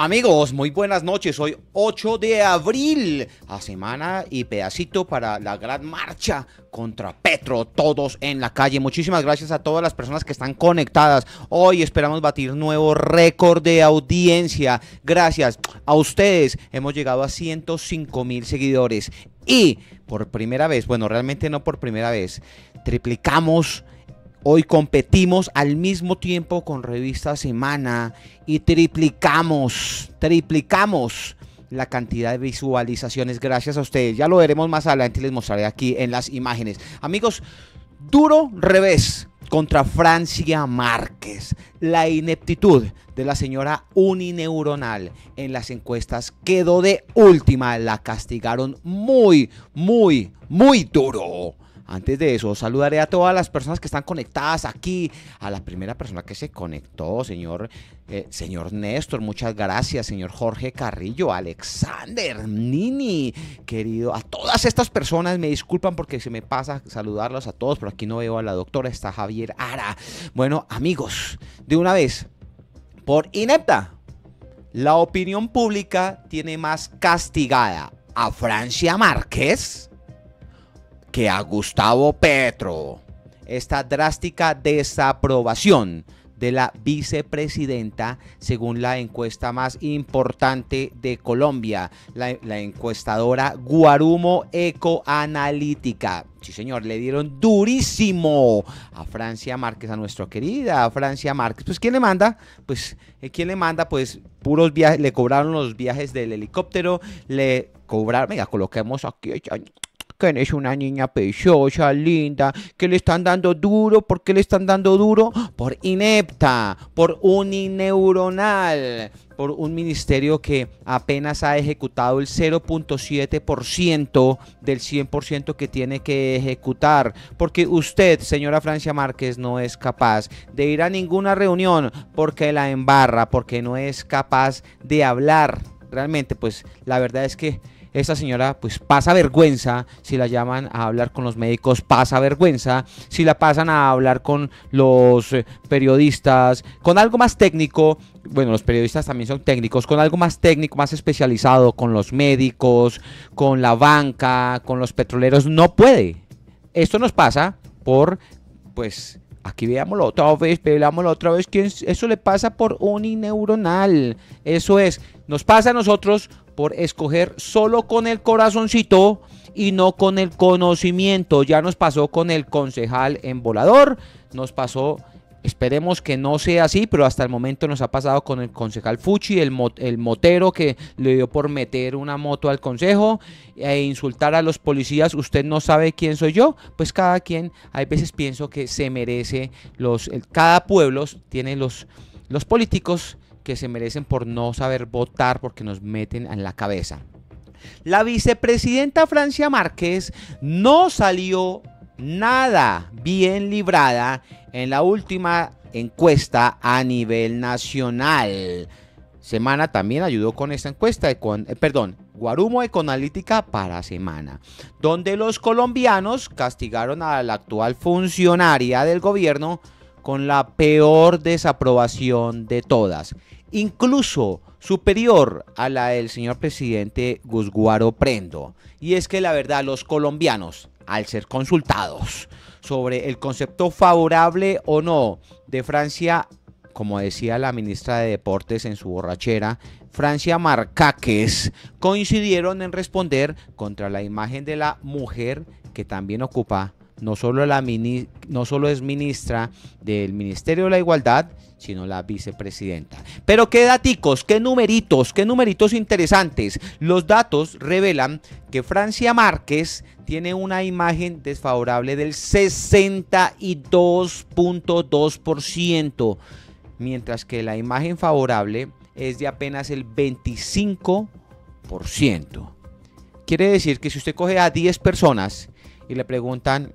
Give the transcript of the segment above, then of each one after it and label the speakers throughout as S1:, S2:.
S1: Amigos, muy buenas noches. Hoy 8 de abril, a semana y pedacito para la gran marcha contra Petro, todos en la calle. Muchísimas gracias a todas las personas que están conectadas. Hoy esperamos batir nuevo récord de audiencia. Gracias a ustedes. Hemos llegado a 105 mil seguidores. Y por primera vez, bueno, realmente no por primera vez, triplicamos Hoy competimos al mismo tiempo con Revista Semana y triplicamos, triplicamos la cantidad de visualizaciones gracias a ustedes. Ya lo veremos más adelante y les mostraré aquí en las imágenes. Amigos, duro revés contra Francia Márquez. La ineptitud de la señora unineuronal en las encuestas quedó de última. La castigaron muy, muy, muy duro. Antes de eso, saludaré a todas las personas que están conectadas aquí. A la primera persona que se conectó, señor, eh, señor Néstor, muchas gracias. Señor Jorge Carrillo, Alexander, Nini, querido. A todas estas personas me disculpan porque se me pasa saludarlos a todos, pero aquí no veo a la doctora, está Javier Ara. Bueno, amigos, de una vez, por inepta, la opinión pública tiene más castigada a Francia Márquez que a Gustavo Petro esta drástica desaprobación de la vicepresidenta según la encuesta más importante de Colombia, la, encuestadora Guarumo Ecoanalítica. Sí, señor, le dieron durísimo a Francia Márquez, a nuestra querida Francia Márquez. Pues, ¿quién le manda? Pues, eh, ¿quién le manda? Pues, puros viajes, le cobraron los viajes del helicóptero, le cobraron, venga, coloquemos aquí, que es una niña pechosa, linda, que le están dando duro, ¿por qué le están dando duro? Por inepta, por unineuronal, por un ministerio que apenas ha ejecutado el 0.7% del 100% que tiene que ejecutar, porque usted, señora Francia Márquez, no es capaz de ir a ninguna reunión porque la embarra, porque no es capaz de hablar. Realmente, pues la verdad es que esta señora pues pasa vergüenza si la llaman a hablar con los médicos, pasa vergüenza si la pasan a hablar con los eh, periodistas, con algo más técnico, bueno, los periodistas también son técnicos, con algo más técnico, más especializado, con los médicos, con la banca, con los petroleros, no puede. Esto nos pasa por pues Aquí veámoslo otra vez, veámoslo otra vez. ¿Quién? Eso le pasa por unineuronal. Eso es, nos pasa a nosotros por escoger solo con el corazoncito y no con el conocimiento. Ya nos pasó con el concejal en volador, nos pasó Esperemos que no sea así, pero hasta el momento nos ha pasado con el concejal Fuchi, el, motero que le dio por meter una moto al consejo e insultar a los policías. Usted no sabe quién soy yo. Pues cada quien, hay veces pienso que se merece los. cada pueblo tiene los, los políticos que se merecen por no saber votar porque nos meten en la cabeza. La vicepresidenta Francia Márquez no salió nada bien librada en la última encuesta a nivel nacional. Semana también ayudó con esta encuesta, eh, con, eh, perdón, Guarumo Econalítica para Semana, donde los colombianos castigaron a la actual funcionaria del gobierno con la peor desaprobación de todas, incluso superior a la del señor presidente Guzguaro Prendo. Y es que la verdad, los colombianos, al ser consultados, sobre el concepto favorable o no de Francia, como decía la ministra de Deportes en su borrachera, Francia Marcaques, coincidieron en responder contra la imagen de la mujer que también ocupa no solo, la no es ministra del Ministerio de la Igualdad, sino la vicepresidenta. Pero qué daticos, qué numeritos, qué numeritos interesantes. Los datos revelan que Francia Márquez tiene una imagen desfavorable del 62.2%, mientras que la imagen favorable es de apenas el 25%. Quiere decir que si usted coge a 10 personas y le preguntan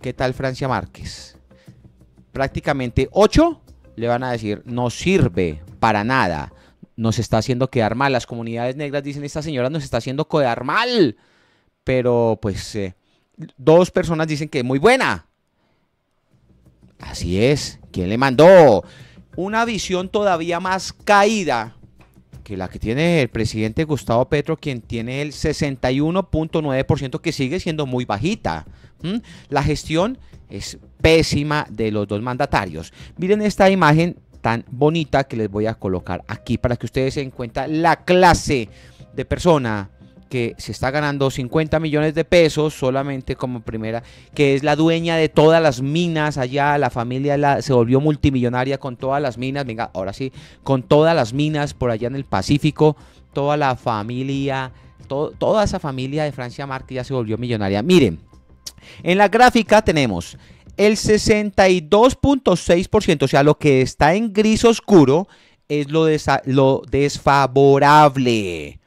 S1: ¿Qué tal Francia Márquez? Prácticamente ocho le van a decir, no sirve para nada. Nos está haciendo quedar mal. Las comunidades negras dicen, esta señora nos está haciendo quedar mal. Pero pues eh, dos personas dicen que es muy buena. Así es. ¿Quién le mandó? Una visión todavía más caída que la que tiene el presidente Gustavo Petro, quien tiene el 61.9%, que sigue siendo muy bajita. La gestión es pésima de los dos mandatarios. Miren esta imagen tan bonita que les voy a colocar aquí para que ustedes se den cuenta la clase de persona que se está ganando 50 millones de pesos solamente como primera, que es la dueña de todas las minas allá, la familia se volvió multimillonaria con todas las minas, venga, ahora sí, con todas las minas por allá en el Pacífico, toda la familia, toda esa familia de Francia Márquez ya se volvió millonaria. Miren, en la gráfica tenemos el 62.6%, o sea, lo que está en gris oscuro es lo desfavorable.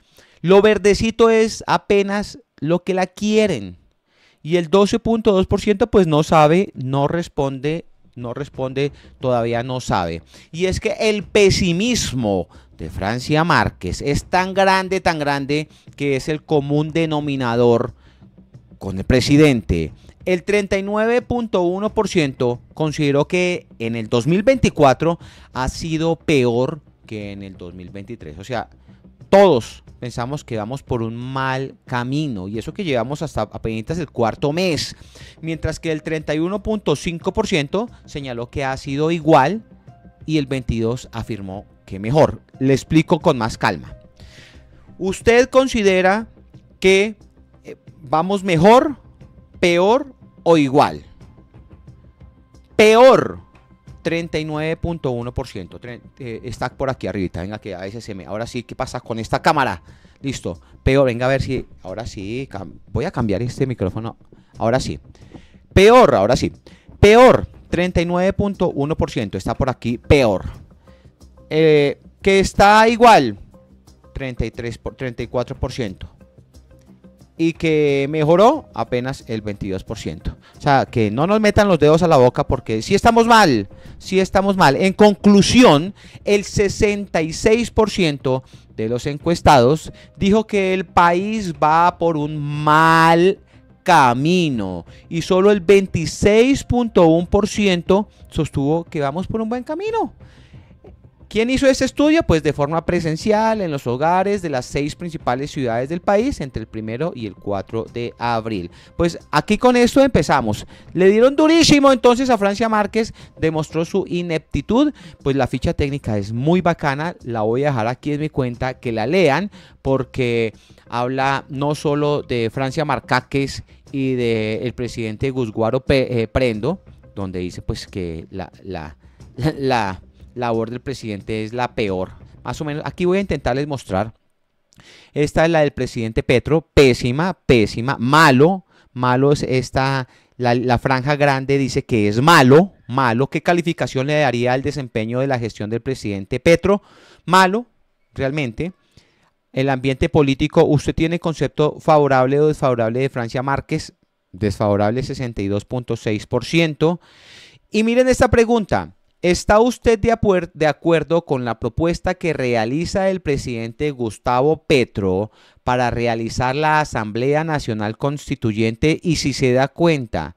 S1: Lo verdecito es apenas lo que la quieren. Y el 12.2% pues no sabe, no responde, no responde, todavía no sabe. Y es que el pesimismo de Francia Márquez es tan grande, tan grande, que es el común denominador con el presidente. El 39.1% consideró que en el 2024 ha sido peor que en el 2023. O sea, todos pensamos que vamos por un mal camino y eso que llevamos hasta apenas el cuarto mes, mientras que el 31.5% señaló que ha sido igual y el 22 afirmó que mejor. Le explico con más calma. ¿Usted considera que eh, vamos mejor, peor o igual? Peor 39.1%. Eh, está por aquí arriba. Venga, que me. Ahora sí, ¿qué pasa con esta cámara? Listo. Peor, venga a ver si. Ahora sí. Voy a cambiar este micrófono. Ahora sí. Peor, ahora sí. Peor. 39.1%. Está por aquí. Peor. Eh, que está igual. 33 por, 34%. Y que mejoró apenas el 22%. O sea, que no nos metan los dedos a la boca porque si estamos mal. Si estamos mal. En conclusión, el 66% de los encuestados dijo que el país va por un mal camino y solo el 26.1% sostuvo que vamos por un buen camino. ¿Quién hizo este estudio? Pues de forma presencial en los hogares de las seis principales ciudades del país entre el primero y el 4 de abril. Pues aquí con esto empezamos. Le dieron durísimo entonces a Francia Márquez, demostró su ineptitud. Pues la ficha técnica es muy bacana, la voy a dejar aquí en mi cuenta que la lean porque habla no solo de Francia Marcaques y del presidente Guzguaro eh, Prendo, donde dice pues que la, la labor del presidente es la peor. Más o menos, aquí voy a intentarles mostrar. Esta es la del presidente Petro, pésima, pésima, malo, malo es esta, la, franja grande dice que es malo, malo, ¿qué calificación le daría al desempeño de la gestión del presidente Petro? Malo, realmente. El ambiente político, ¿usted tiene concepto favorable o desfavorable de Francia Márquez? Desfavorable 62.6%. Y miren esta pregunta, ¿Está usted de, acuerdo con la propuesta que realiza el presidente Gustavo Petro para realizar la Asamblea Nacional Constituyente? Y si se da cuenta,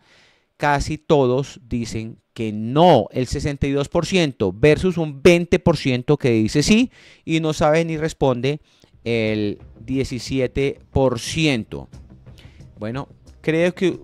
S1: casi todos dicen que no, el 62% versus un 20% que dice sí y no sabe ni responde el 17%. Bueno, creo que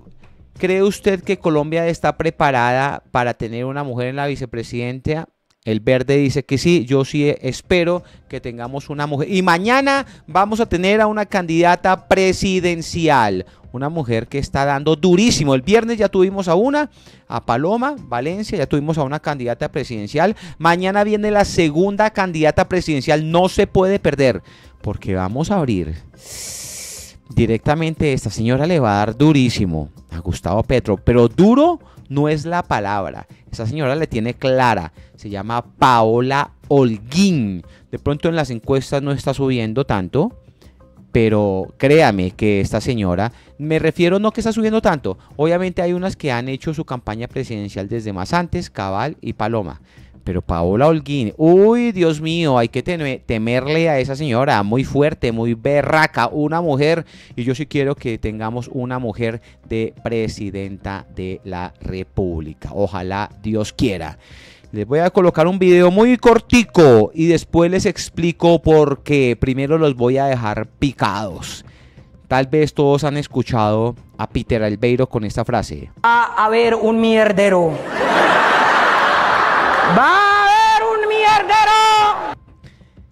S1: ¿Cree usted que Colombia está preparada para tener una mujer en la vicepresidencia? El verde dice que sí, yo sí espero que tengamos una mujer. Y mañana vamos a tener a una candidata presidencial, una mujer que está dando durísimo. El viernes ya tuvimos a una, a Paloma, Valencia, ya tuvimos a una candidata presidencial. Mañana viene la segunda candidata presidencial, no se puede perder, porque vamos a abrir directamente esta señora le va a dar durísimo a Gustavo Petro, pero duro no es la palabra. Esta señora le tiene clara, se llama Paola Holguín. De pronto en las encuestas no está subiendo tanto, pero créame que esta señora, me refiero no que está subiendo tanto, obviamente hay unas que han hecho su campaña presidencial desde más antes, Cabal y Paloma, pero Paola Holguín, uy, Dios mío, hay que temerle a esa señora, muy fuerte, muy berraca, una mujer. Y yo sí quiero que tengamos una mujer de presidenta de la República. Ojalá Dios quiera. Les voy a colocar un video muy cortico y después les explico por qué. Primero los voy a dejar picados. Tal vez todos han escuchado a Peter Albeiro con esta frase.
S2: a haber un mierdero. Va a haber un mierdero.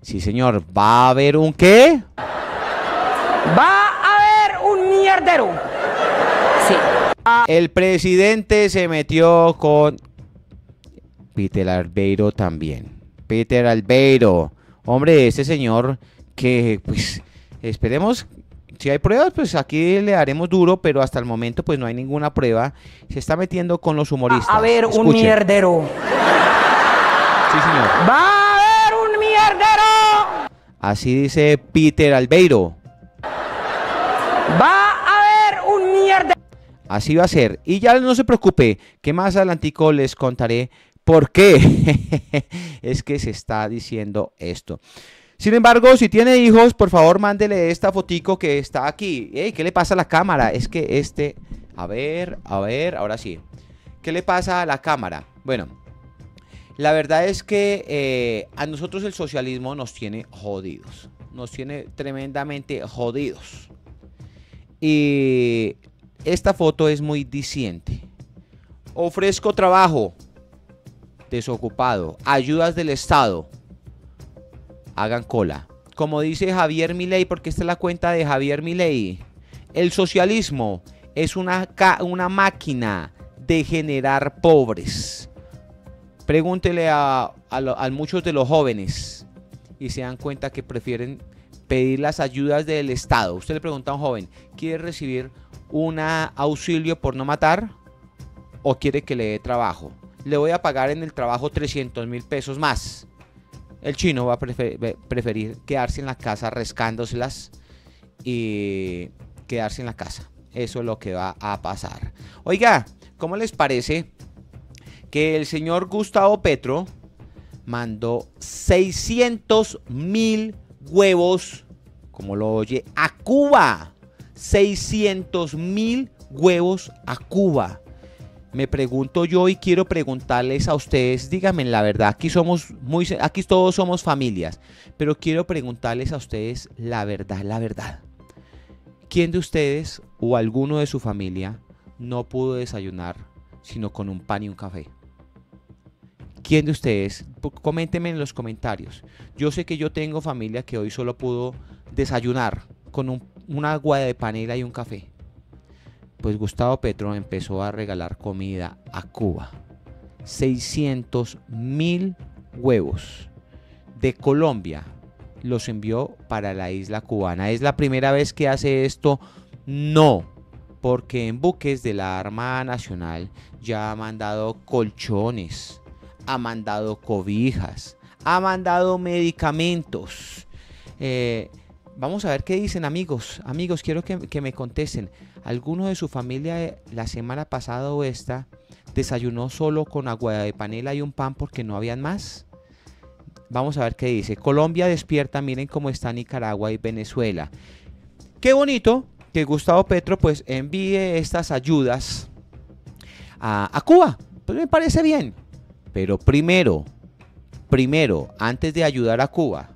S1: Sí, señor, va a haber un qué? Va
S2: a haber un mierdero.
S1: Sí. Ah. El presidente se metió con Peter Albeiro también. Peter Albeiro. Hombre, este señor que pues esperemos si hay pruebas, pues aquí le haremos duro, pero hasta el momento pues no hay ninguna prueba. Se está metiendo con los humoristas. A ver, un mierdero. ¡Va
S2: a haber un mierdero!
S1: Así dice Peter Albeiro. ¡Va a
S2: haber un
S1: mierdero! Así va a ser. Y ya no se preocupe, que más adelantico les contaré por qué es que se está diciendo esto. Sin embargo, si tiene hijos, por favor, mándele esta fotico que está aquí. ¿Qué le pasa a la cámara? Es que este... A ver, a ver, ahora sí. ¿Qué le pasa a la cámara? Bueno, la verdad es que eh, a nosotros el socialismo nos tiene jodidos. Nos tiene tremendamente jodidos. Y esta foto es muy disiente. Ofrezco trabajo. Desocupado. Ayudas del Estado. Hagan cola. Como dice Javier Milei, porque esta es la cuenta de Javier Milei. El socialismo es una, una máquina de generar pobres Pregúntele a, muchos de los jóvenes y se dan cuenta que prefieren pedir las ayudas del Estado. Usted le pregunta a un joven, ¿quiere recibir un auxilio por no matar o quiere que le dé trabajo? Le voy a pagar en el trabajo 300 mil pesos más. El chino va a preferir quedarse en la casa rescándoselas y quedarse en la casa. Eso es lo que va a pasar. Oiga, ¿cómo les parece? que el señor Gustavo Petro mandó 600 mil huevos, como lo oye, a Cuba. 600 mil huevos a Cuba. Me pregunto yo y quiero preguntarles a ustedes, díganme la verdad, aquí somos muy aquí todos somos familias, pero quiero preguntarles a ustedes la verdad, la verdad. ¿Quién de ustedes o alguno de su familia no pudo desayunar sino con un pan y un café? ¿Quién de ustedes? Coméntenme en los comentarios. Yo sé que yo tengo familia que hoy solo pudo desayunar con un, una agua de panela y un café. Pues Gustavo Petro empezó a regalar comida a Cuba. 600 mil huevos de Colombia los envió para la isla cubana. ¿Es la primera vez que hace esto? No, porque en buques de la Armada Nacional ya ha mandado colchones, ha mandado cobijas, ha mandado medicamentos. Eh, vamos a ver qué dicen amigos. Amigos, quiero que, me contesten. ¿Alguno de su familia eh, la semana pasada o esta desayunó solo con agua de panela y un pan porque no habían más? Vamos a ver qué dice. Colombia despierta, miren cómo está Nicaragua y Venezuela. Qué bonito que Gustavo Petro pues envíe estas ayudas a, a Cuba. Pues me parece bien, pero primero, primero, antes de ayudar a Cuba,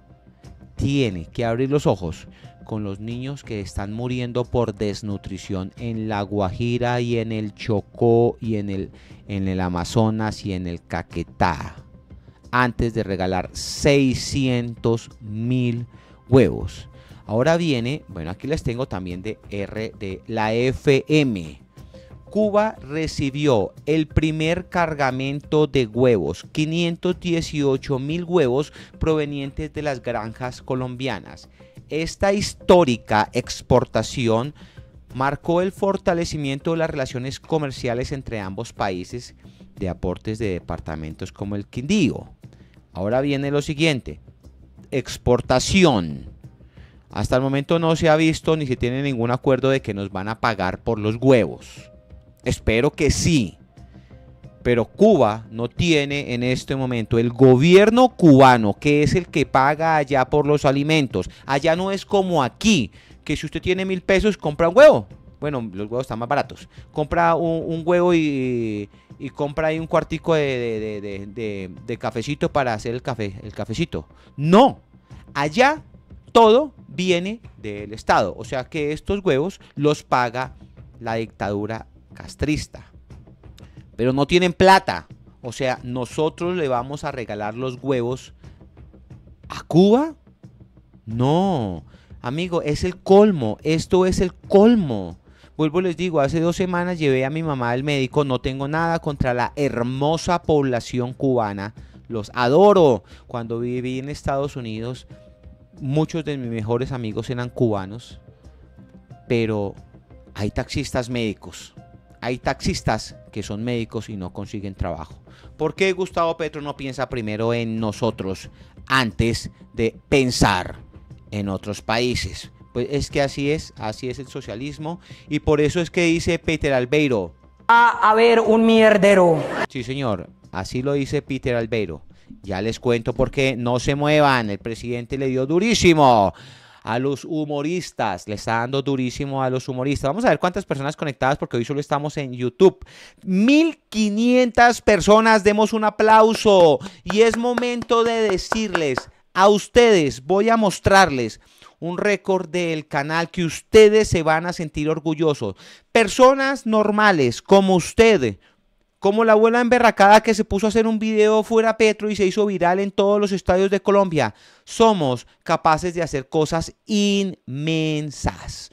S1: tiene que abrir los ojos con los niños que están muriendo por desnutrición en la Guajira y en el Chocó y en el, en el Amazonas y en el Caquetá. Antes de regalar 600 mil huevos. Ahora viene, bueno, aquí les tengo también de R de la FM. Cuba recibió el primer cargamento de huevos, 518 mil huevos provenientes de las granjas colombianas. Esta histórica exportación marcó el fortalecimiento de las relaciones comerciales entre ambos países de aportes de departamentos como el Quindío. Ahora viene lo siguiente, exportación. Hasta el momento no se ha visto ni se tiene ningún acuerdo de que nos van a pagar por los huevos. Espero que sí. Pero Cuba no tiene en este momento el gobierno cubano, que es el que paga allá por los alimentos. Allá no es como aquí, que si usted tiene mil pesos compra un huevo. Bueno, los huevos están más baratos. Compra un, huevo y, compra ahí un cuartico de, de, cafecito para hacer el café, el cafecito. No, allá todo viene del Estado. O sea que estos huevos los paga la dictadura castrista. Pero no tienen plata. O sea, nosotros le vamos a regalar los huevos a Cuba. No, amigo, es el colmo. Esto es el colmo. Vuelvo les digo, hace dos semanas llevé a mi mamá al médico. No tengo nada contra la hermosa población cubana. Los adoro. Cuando viví en Estados Unidos, muchos de mis mejores amigos eran cubanos. Pero hay taxistas médicos. Hay taxistas que son médicos y no consiguen trabajo. ¿Por qué Gustavo Petro no piensa primero en nosotros antes de pensar en otros países? Pues es que así es, así es el socialismo y por eso es que dice Peter Albeiro.
S2: a haber un mierdero.
S1: Sí, señor, así lo dice Peter Albeiro. Ya les cuento por qué no se muevan, el presidente le dio durísimo a los humoristas. Le está dando durísimo a los humoristas. Vamos a ver cuántas personas conectadas porque hoy solo estamos en YouTube. 1500 personas, demos un aplauso. Y es momento de decirles a ustedes, voy a mostrarles un récord del canal que ustedes se van a sentir orgullosos. Personas normales como ustedes como la abuela emberracada que se puso a hacer un video fuera Petro y se hizo viral en todos los estadios de Colombia. Somos capaces de hacer cosas inmensas.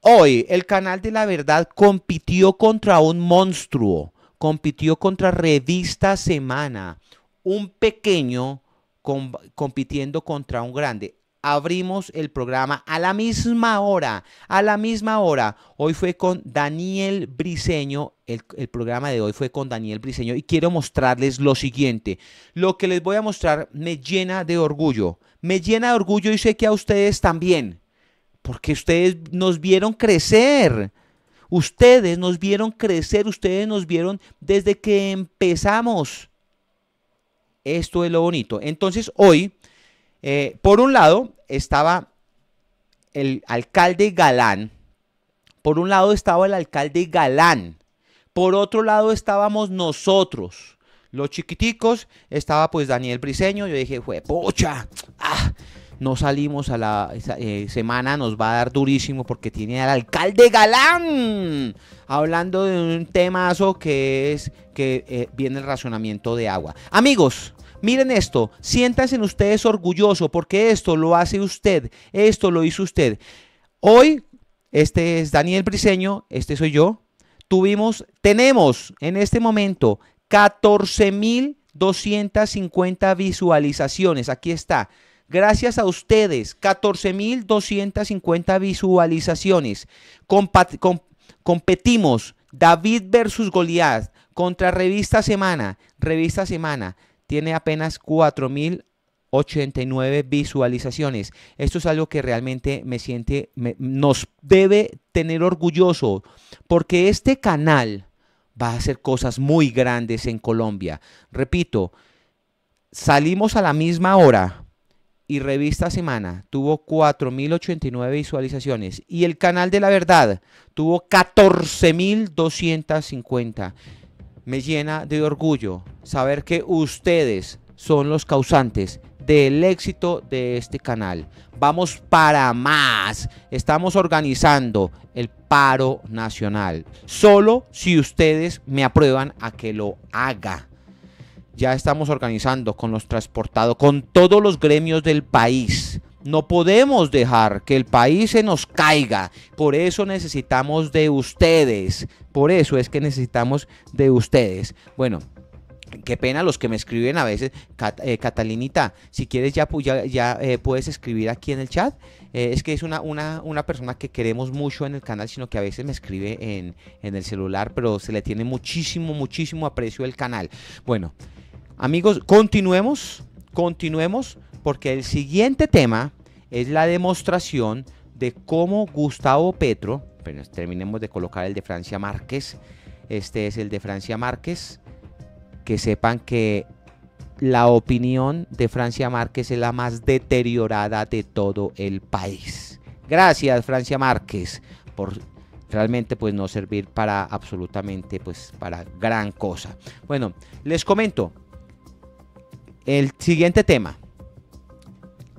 S1: Hoy el canal de la verdad compitió contra un monstruo, compitió contra Revista Semana, un pequeño compitiendo contra un grande abrimos el programa a la misma hora, a la misma hora. Hoy fue con Daniel Briseño, el, programa de hoy fue con Daniel Briseño y quiero mostrarles lo siguiente. Lo que les voy a mostrar me llena de orgullo, me llena de orgullo y sé que a ustedes también, porque ustedes nos vieron crecer. Ustedes nos vieron crecer, ustedes nos vieron desde que empezamos. Esto es lo bonito. Entonces hoy eh, por un lado estaba el alcalde Galán, por un lado estaba el alcalde Galán, por otro lado estábamos nosotros. Los chiquiticos estaba pues Daniel Briseño. Yo dije, fue pocha, ah, no salimos a la eh, semana, nos va a dar durísimo porque tiene al alcalde Galán hablando de un temazo que es que eh, viene el racionamiento de agua. Amigos, Miren esto, siéntanse ustedes orgullosos porque esto lo hace usted, esto lo hizo usted. Hoy, este es Daniel Briseño, este soy yo. Tuvimos, tenemos en este momento 14.250 visualizaciones. Aquí está. Gracias a ustedes, 14.250 visualizaciones. competimos David versus Goliath contra Revista Semana. Revista Semana tiene apenas 4.089 visualizaciones. Esto es algo que realmente me siente, nos debe tener orgulloso, porque este canal va a hacer cosas muy grandes en Colombia. Repito, salimos a la misma hora y Revista Semana tuvo 4.089 visualizaciones y el canal de la verdad tuvo 14.250 me llena de orgullo saber que ustedes son los causantes del éxito de este canal. Vamos para más. Estamos organizando el paro nacional. Solo si ustedes me aprueban a que lo haga. Ya estamos organizando con los transportados, con todos los gremios del país no podemos dejar que el país se nos caiga. Por eso necesitamos de ustedes. Por eso es que necesitamos de ustedes. Bueno, Qué pena los que me escriben a veces, eh, Catalinita, si quieres ya, eh, puedes escribir aquí en el chat. Eh, es que es una, una, persona que queremos mucho en el canal, sino que a veces me escribe en, en el celular, pero se le tiene muchísimo, muchísimo aprecio el canal. Bueno, amigos, continuemos, continuemos porque el siguiente tema es la demostración de cómo Gustavo Petro, pero terminemos de colocar el de Francia Márquez, este es el de Francia Márquez, que sepan que la opinión de Francia Márquez es la más deteriorada de todo el país. Gracias Francia Márquez por realmente pues no servir para absolutamente pues para gran cosa. Bueno, les comento el siguiente tema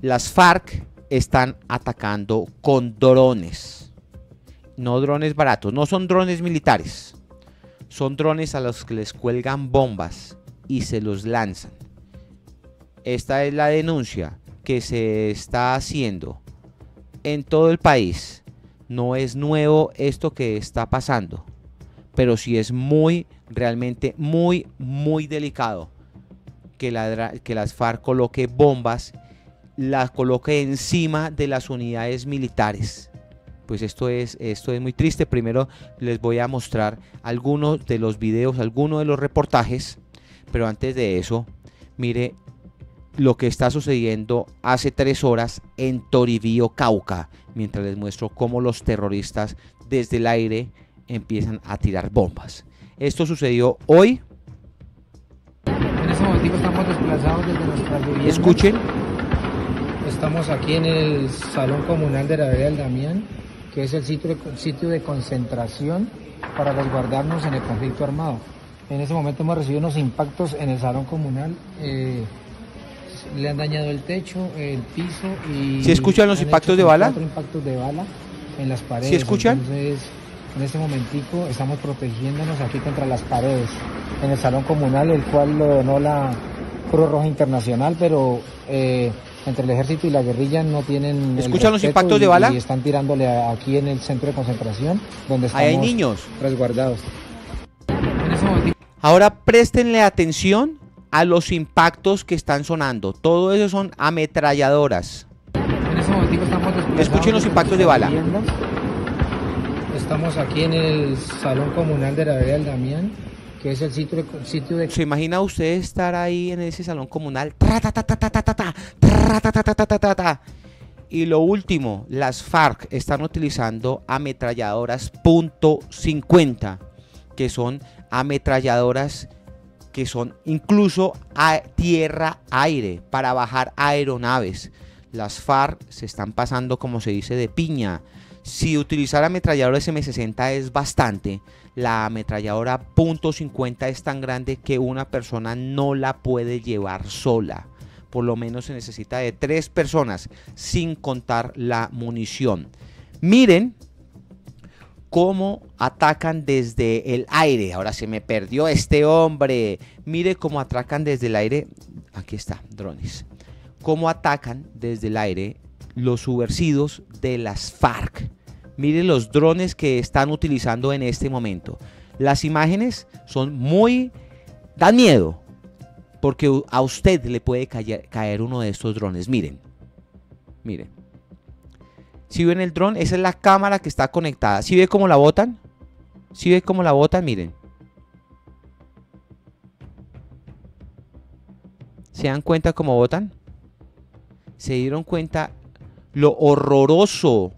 S1: las FARC están atacando con drones. No drones baratos, no son drones militares. Son drones a los que les cuelgan bombas y se los lanzan. Esta es la denuncia que se está haciendo en todo el país. No es nuevo esto que está pasando, pero sí es muy, realmente muy, muy delicado que, que las FARC coloque bombas la coloque encima de las unidades militares. Pues esto es, esto es muy triste. Primero les voy a mostrar algunos de los videos, algunos de los reportajes. Pero antes de eso, mire lo que está sucediendo hace tres horas en Toribío, Cauca, mientras les muestro cómo los terroristas desde el aire empiezan a tirar bombas. Esto sucedió hoy. En este momento estamos desplazados desde Escuchen. Estamos aquí en el Salón Comunal de la Vereda del Damián, que es el sitio, sitio de concentración para resguardarnos en el conflicto armado. En ese momento hemos recibido unos impactos en el Salón Comunal. Eh, le han dañado el techo, el piso y... ¿Se escuchan los impactos de bala? impactos de bala en las paredes. ¿Se escuchan? Entonces, en este momentico estamos protegiéndonos aquí contra las paredes en el Salón Comunal, el cual lo donó la Cruz Roja Internacional, pero... Eh, entre el ejército y la guerrilla no tienen. ¿Escuchan los impactos de bala? Y están tirándole aquí en el centro de concentración, donde estamos hay niños. resguardados. Ahora prestenle atención a los impactos que están sonando. Todo eso son ametralladoras. Escuchen los impactos de bala. Estamos aquí en el salón comunal de la vereda del Damián que es el sitio, sitio de... ¿Se imagina usted estar ahí en ese salón comunal? Y lo último, las FARC están utilizando ametralladoras .50, que son ametralladoras que son incluso a tierra-aire para bajar aeronaves. Las FARC se están pasando, como se dice, de piña. Si utilizar ametralladoras M60 es bastante, la ametralladora .50 es tan grande que una persona no la puede llevar sola. Por lo menos se necesita de tres personas, sin contar la munición. Miren cómo atacan desde el aire. Ahora se me perdió este hombre. Mire cómo atacan desde el aire. Aquí está, drones. Cómo atacan desde el aire los subversivos de las FARC. Miren los drones que están utilizando en este momento. Las imágenes son muy... dan miedo, porque a usted le puede caer, uno de estos drones. Miren, miren. Si ven el drone, esa es la cámara que está conectada. Si ve cómo la botan? Si ve cómo la botan? Miren. ¿Se dan cuenta cómo botan? ¿Se dieron cuenta lo horroroso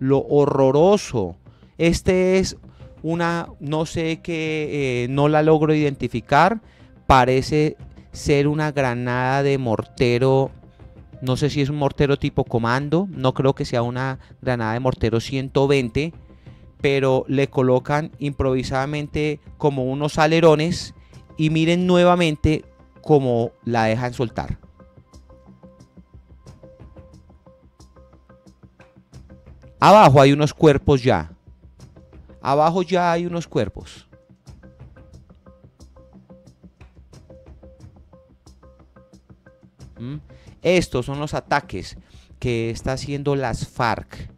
S1: lo horroroso. Este es una, no sé qué, eh, no la logro identificar. Parece ser una granada de mortero. No sé si es un mortero tipo comando. No creo que sea una granada de mortero 120. Pero le colocan improvisadamente como unos alerones. Y miren nuevamente cómo la dejan soltar. Abajo hay unos cuerpos ya. Abajo ya hay unos cuerpos. ¿Mm? Estos son los ataques que está haciendo las FARC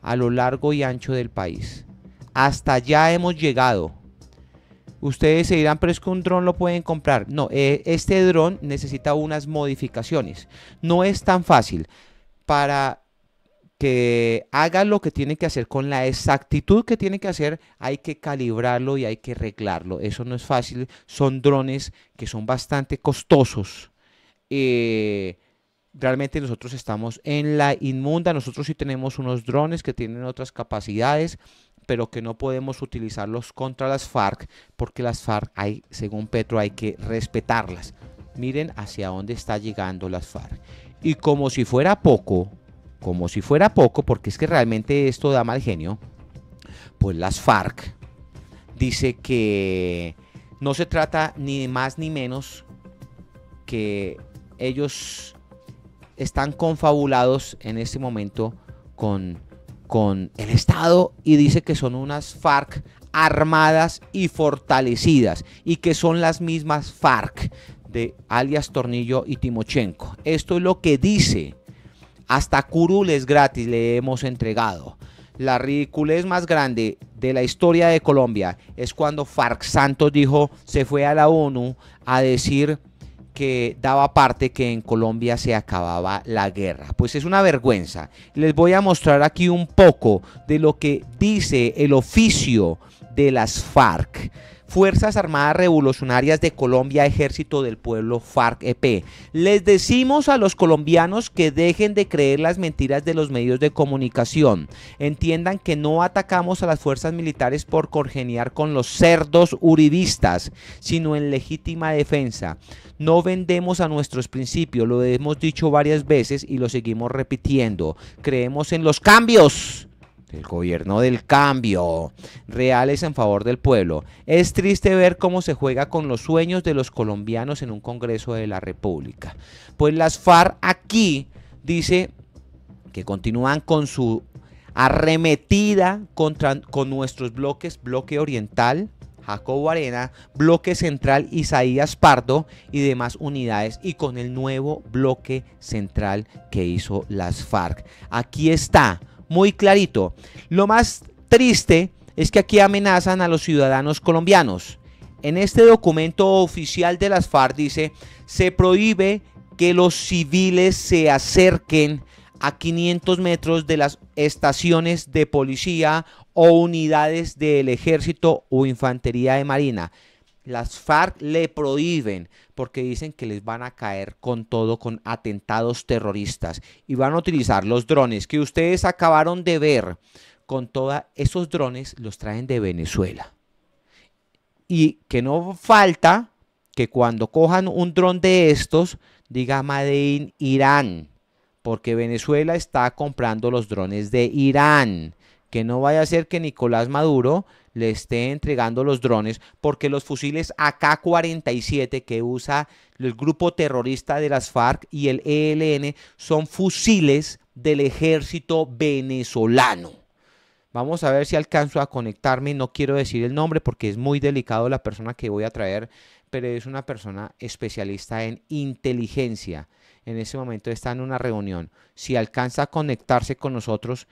S1: a lo largo y ancho del país. Hasta ya hemos llegado. Ustedes se dirán, pero es que un dron lo pueden comprar. No, e, este dron necesita unas modificaciones. No es tan fácil. Para que haga lo que tiene que hacer con la exactitud que tiene que hacer, hay que calibrarlo y hay que arreglarlo. Eso no es fácil, son drones que son bastante costosos. Eh, realmente nosotros estamos en la inmunda, nosotros sí tenemos unos drones que tienen otras capacidades, pero que no podemos utilizarlos contra las FARC, porque las FARC, hay, según Petro, hay que respetarlas. Miren hacia dónde está llegando las FARC. Y como si fuera poco, como si fuera poco, porque es que realmente esto da mal genio, pues las FARC dice que no se trata ni más ni menos que ellos están confabulados en este momento con, con el Estado y dice que son unas FARC armadas y fortalecidas y que son las mismas FARC de alias Tornillo y Timochenko. Esto es lo que dice hasta curules gratis le hemos entregado. La ridiculez más grande de la historia de Colombia es cuando Farc Santos dijo, se fue a la ONU a decir que daba parte que en Colombia se acababa la guerra. Pues es una vergüenza. Les voy a mostrar aquí un poco de lo que dice el oficio de las FARC. Fuerzas Armadas Revolucionarias de Colombia, Ejército del Pueblo, FARC-EP. Les decimos a los colombianos que dejen de creer las mentiras de los medios de comunicación. Entiendan que no atacamos a las fuerzas militares por congeniar con los cerdos uribistas, sino en legítima defensa. No vendemos a nuestros principios, lo hemos dicho varias veces y lo seguimos repitiendo. Creemos en los cambios el gobierno del cambio, reales en favor del pueblo. Es triste ver cómo se juega con los sueños de los colombianos en un Congreso de la República. Pues las FARC aquí dice que continúan con su arremetida contra con nuestros bloques, bloque oriental, Jacobo Arena, Bloque Central Isaías Pardo y demás unidades y con el nuevo Bloque Central que hizo las FARC. Aquí está muy clarito. Lo más triste es que aquí amenazan a los ciudadanos colombianos. En este documento oficial de las FARC dice, se prohíbe que los civiles se acerquen a 500 metros de las estaciones de policía o unidades del ejército o infantería de marina. Las FARC le prohíben porque dicen que les van a caer con todo con atentados terroristas y van a utilizar los drones que ustedes acabaron de ver. Con todos esos drones los traen de Venezuela. Y que no falta que cuando cojan un dron de estos diga Made Irán, porque Venezuela está comprando los drones de Irán que no vaya a ser que Nicolás Maduro le esté entregando los drones, porque los fusiles AK-47 que usa el grupo terrorista de las FARC y el ELN son fusiles del ejército venezolano. Vamos a ver si alcanzo a conectarme. No quiero decir el nombre porque es muy delicado la persona que voy a traer, pero es una persona especialista en inteligencia. En ese momento está en una reunión. Si alcanza a conectarse con nosotros,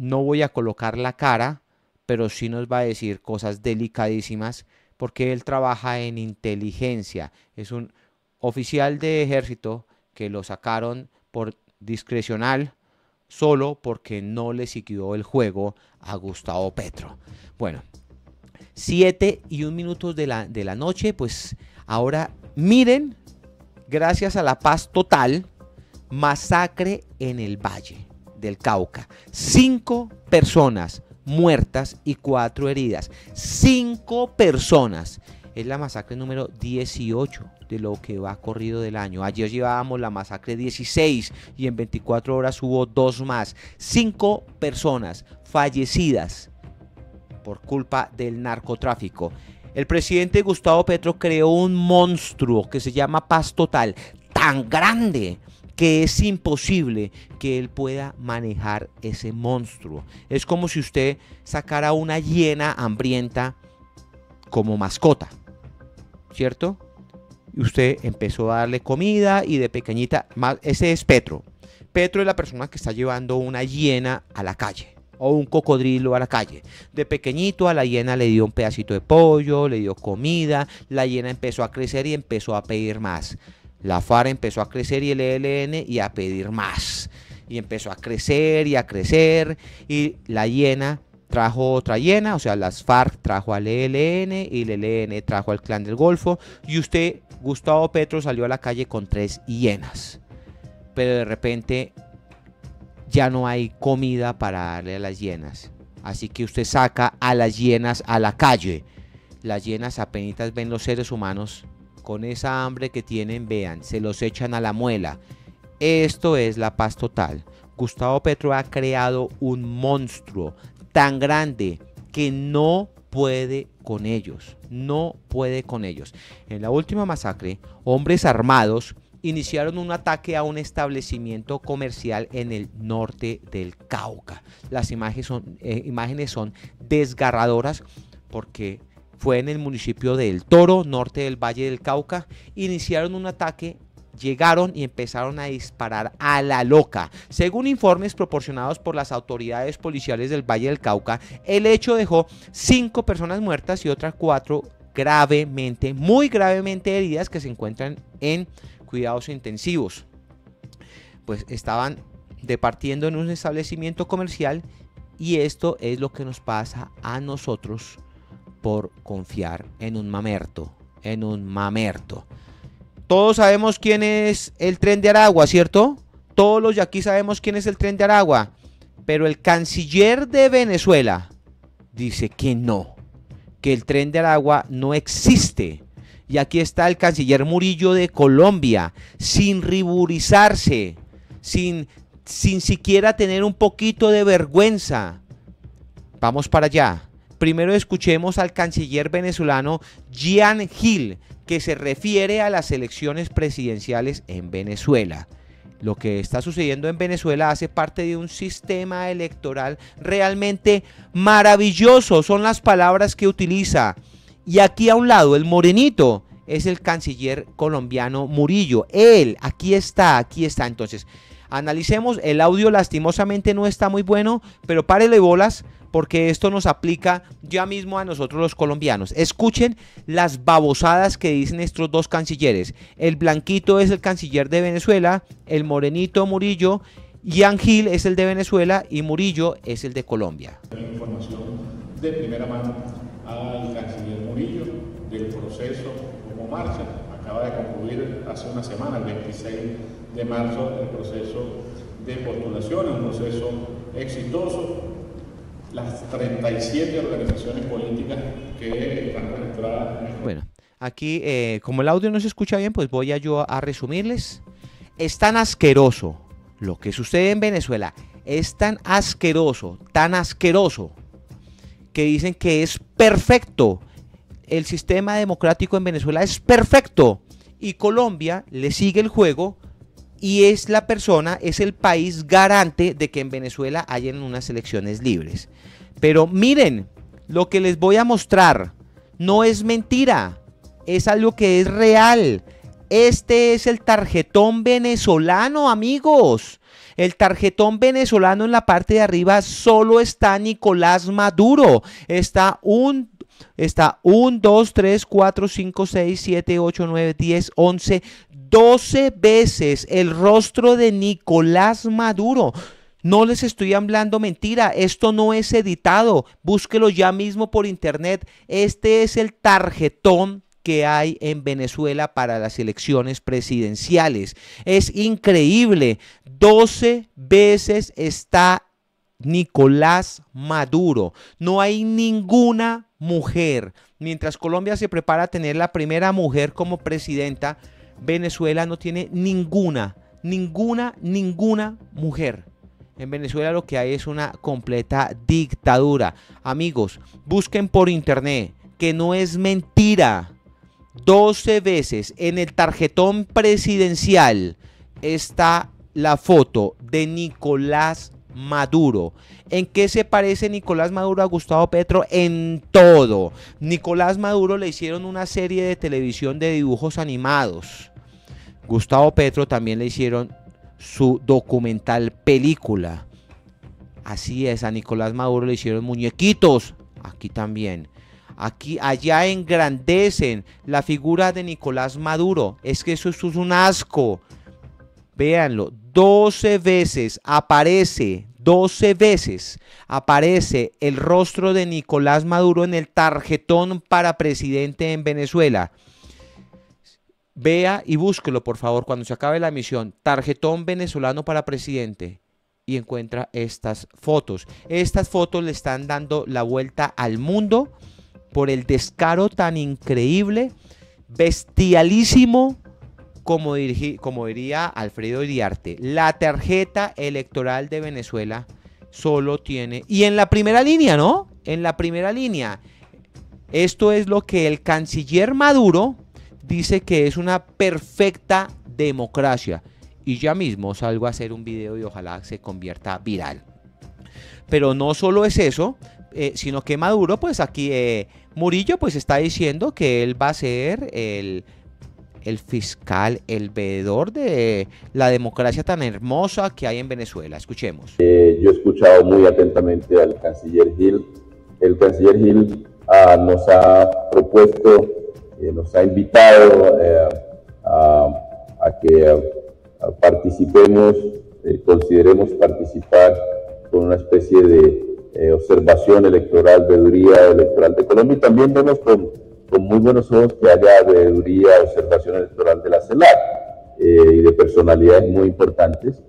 S1: no voy a colocar la cara, pero sí nos va a decir cosas delicadísimas porque él trabaja en inteligencia. Es un oficial de ejército que lo sacaron por discrecional solo porque no le siguió el juego a Gustavo Petro. Bueno, 7 y 1 minutos de la, de la noche, pues ahora miren, gracias a la paz total, masacre en el valle del Cauca. Cinco personas muertas y cuatro heridas. Cinco personas. Es la masacre número 18 de lo que va corrido del año. Ayer llevábamos la masacre 16 y en 24 horas hubo dos más. Cinco personas fallecidas por culpa del narcotráfico. El presidente Gustavo Petro creó un monstruo que se llama Paz Total, tan grande que es imposible que él pueda manejar ese monstruo. Es como si usted sacara una hiena hambrienta como mascota, ¿cierto? Y usted empezó a darle comida y de pequeñita, ese es Petro. Petro es la persona que está llevando una hiena a la calle o un cocodrilo a la calle. De pequeñito a la hiena le dio un pedacito de pollo, le dio comida, la hiena empezó a crecer y empezó a pedir más. La FARC empezó a crecer y el ELN y a pedir más. Y empezó a crecer y a crecer. Y la hiena trajo otra hiena, o sea, las FARC trajo al ELN y el ELN trajo al Clan del Golfo. Y usted, Gustavo Petro, salió a la calle con tres hienas. Pero de repente ya no hay comida para darle a las hienas. Así que usted saca a las hienas a la calle. Las hienas apenas ven los seres humanos con esa hambre que tienen, vean, se los echan a la muela. Esto es la paz total. Gustavo Petro ha creado un monstruo tan grande que no puede con ellos, no puede con ellos. En la última masacre, hombres armados iniciaron un ataque a un establecimiento comercial en el norte del Cauca. Las imágenes son, eh, imágenes son desgarradoras porque fue en el municipio de El Toro, norte del Valle del Cauca. Iniciaron un ataque llegaron y empezaron a disparar a la loca. Según informes proporcionados por las autoridades policiales del Valle del Cauca, el hecho dejó cinco personas muertas y otras cuatro gravemente, muy gravemente heridas que se encuentran en cuidados intensivos. Pues estaban departiendo en un establecimiento comercial y esto es lo que nos pasa a nosotros por confiar en un mamerto, en un mamerto. Todos sabemos quién es el tren de Aragua, ¿cierto? Todos los de aquí sabemos quién es el tren de Aragua. Pero el canciller de Venezuela dice que no, que el tren de Aragua no existe. Y aquí está el canciller Murillo de Colombia, sin riburizarse, sin, sin siquiera tener un poquito de vergüenza. Vamos para allá primero escuchemos al canciller venezolano Gian Gil, que se refiere a las elecciones presidenciales en Venezuela. Lo que está sucediendo en Venezuela hace parte de un sistema electoral realmente maravilloso, son las palabras que utiliza. Y aquí a un lado, el morenito es el canciller colombiano Murillo. Él, aquí está, aquí está. Entonces, analicemos, el audio lastimosamente no está muy bueno, pero párele bolas porque esto nos aplica ya mismo a nosotros los colombianos. Escuchen las babosadas que dicen estos dos cancilleres. El blanquito es el canciller de Venezuela, el morenito Murillo, y Gil es el de Venezuela y Murillo es el de Colombia.
S3: Información de primera mano al canciller Murillo del proceso como marcha. Acaba de concluir hace una semana, el 26 de marzo, el proceso de postulación, un proceso exitoso las 37 organizaciones políticas que están registradas.
S1: Bueno, aquí eh, como el audio no se escucha bien, pues voy a yo a resumirles. Es tan asqueroso lo que sucede en Venezuela, es tan asqueroso, tan asqueroso, que dicen que es perfecto. El sistema democrático en Venezuela es perfecto. Y Colombia le sigue el juego y es la persona, es el país garante de que en Venezuela hayan unas elecciones libres. Pero miren, lo que les voy a mostrar no es mentira, es algo que es real. Este es el tarjetón venezolano, amigos. El tarjetón venezolano en la parte de arriba solo está Nicolás Maduro. Está un Está 1, 2, 3, 4, 5, 6, 7, 8, 9, 10, 11, 12 veces el rostro de Nicolás Maduro. No les estoy hablando mentira, esto no es editado, búsquelo ya mismo por internet. Este es el tarjetón que hay en Venezuela para las elecciones presidenciales. Es increíble, 12 veces está Nicolás Maduro. No hay ninguna mujer. Mientras Colombia se prepara a tener la primera mujer como presidenta, Venezuela no tiene ninguna, ninguna, ninguna mujer. En Venezuela lo que hay es una completa dictadura. Amigos, busquen por internet, que no es mentira. 12 veces en el tarjetón presidencial está la foto de Nicolás Maduro. ¿En qué se parece Nicolás Maduro a Gustavo Petro? En todo. Nicolás Maduro le hicieron una serie de televisión de dibujos animados. Gustavo Petro también le hicieron su documental película. Así es, a Nicolás Maduro le hicieron muñequitos. Aquí también. Aquí, allá engrandecen la figura de Nicolás Maduro. Es que eso, es un asco. Véanlo, 12 veces aparece, 12 veces aparece el rostro de Nicolás Maduro en el tarjetón para presidente en Venezuela. Vea y búsquelo, por favor, cuando se acabe la emisión. Tarjetón venezolano para presidente. Y encuentra estas fotos. Estas fotos le están dando la vuelta al mundo por el descaro tan increíble, bestialísimo, como, como diría Alfredo Iriarte. La tarjeta electoral de Venezuela solo tiene... Y en la primera línea, ¿no? En la primera línea. Esto es lo que el canciller Maduro dice que es una perfecta democracia. Y ya mismo salgo a hacer un video y ojalá se convierta viral. Pero no solo es eso, eh, sino que Maduro, pues aquí eh, Murillo, pues está diciendo que él va a ser el, fiscal, el veedor de la democracia tan hermosa que hay en Venezuela. Escuchemos.
S3: Eh, yo he escuchado muy atentamente al canciller Gil. El canciller Gil ah, nos ha propuesto eh, nos ha invitado eh, a, que participemos, eh, consideremos participar con una especie de observación electoral, veeduría electoral de Colombia y también vemos con, con muy buenos ojos que haya veeduría, observación electoral de la CELAC y de personalidades muy importantes.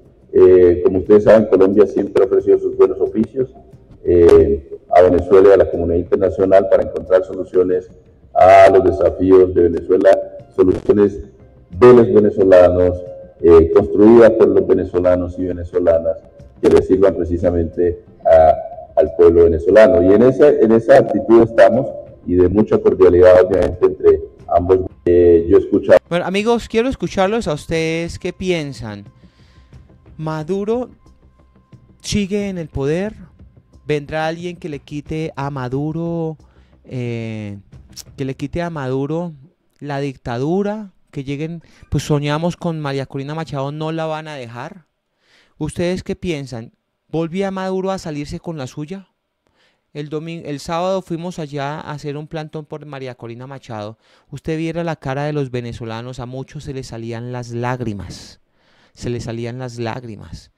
S3: como ustedes saben, Colombia siempre ha ofrecido sus buenos oficios a Venezuela y a la comunidad internacional para encontrar soluciones a los desafíos de Venezuela, soluciones de los venezolanos, eh, construidas por los venezolanos y venezolanas, que le sirvan precisamente al pueblo venezolano. Y en esa, en esa actitud estamos y de mucha cordialidad,
S2: obviamente, entre ambos. Eh, yo escuchaba.
S1: Bueno, amigos, quiero escucharlos a ustedes qué piensan. ¿Maduro sigue en el poder? ¿Vendrá alguien que le quite a Maduro? Eh, que le quite a Maduro la dictadura, que lleguen, pues soñamos con María Corina Machado, no la van a dejar. ¿Ustedes qué piensan? ¿Volvía Maduro a salirse con la suya? El, domingo, el sábado fuimos allá a hacer un plantón por María Corina Machado. Usted viera la cara de los venezolanos, a muchos se les salían las lágrimas. Se les salían las lágrimas.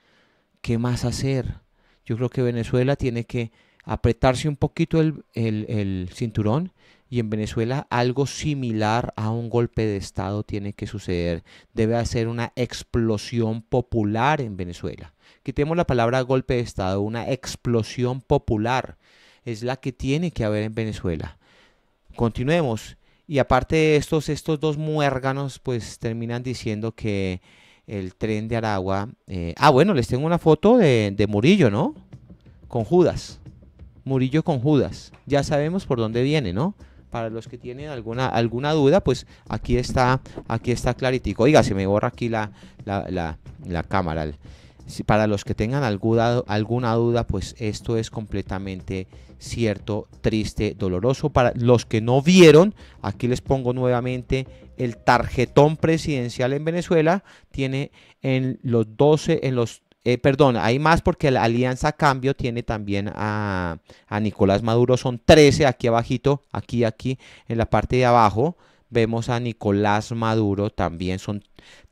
S1: ¿Qué más hacer? Yo creo que Venezuela tiene que apretarse un poquito el, cinturón y en Venezuela algo similar a un golpe de Estado tiene que suceder. Debe hacer una explosión popular en Venezuela. Quitemos la palabra golpe de Estado, una explosión popular es la que tiene que haber en Venezuela. Continuemos. Y aparte de estos, estos dos muérganos pues terminan diciendo que el tren de Aragua... Eh, ah, bueno, les tengo una foto de, de Murillo, ¿no? Con Judas. Murillo con Judas. Ya sabemos por dónde viene, ¿no? Para los que tienen alguna, alguna duda, pues aquí está, aquí está claritico. Oiga, se me borra aquí la, la, la, la cámara. para los que tengan alguna, alguna duda, pues esto es completamente cierto, triste, doloroso. Para los que no vieron, aquí les pongo nuevamente el tarjetón presidencial en Venezuela. Tiene en los 12, en los eh, perdón, hay más porque la Alianza Cambio tiene también a, Nicolás Maduro, son 13 aquí abajito, aquí, aquí, en la parte de abajo vemos a Nicolás Maduro, también son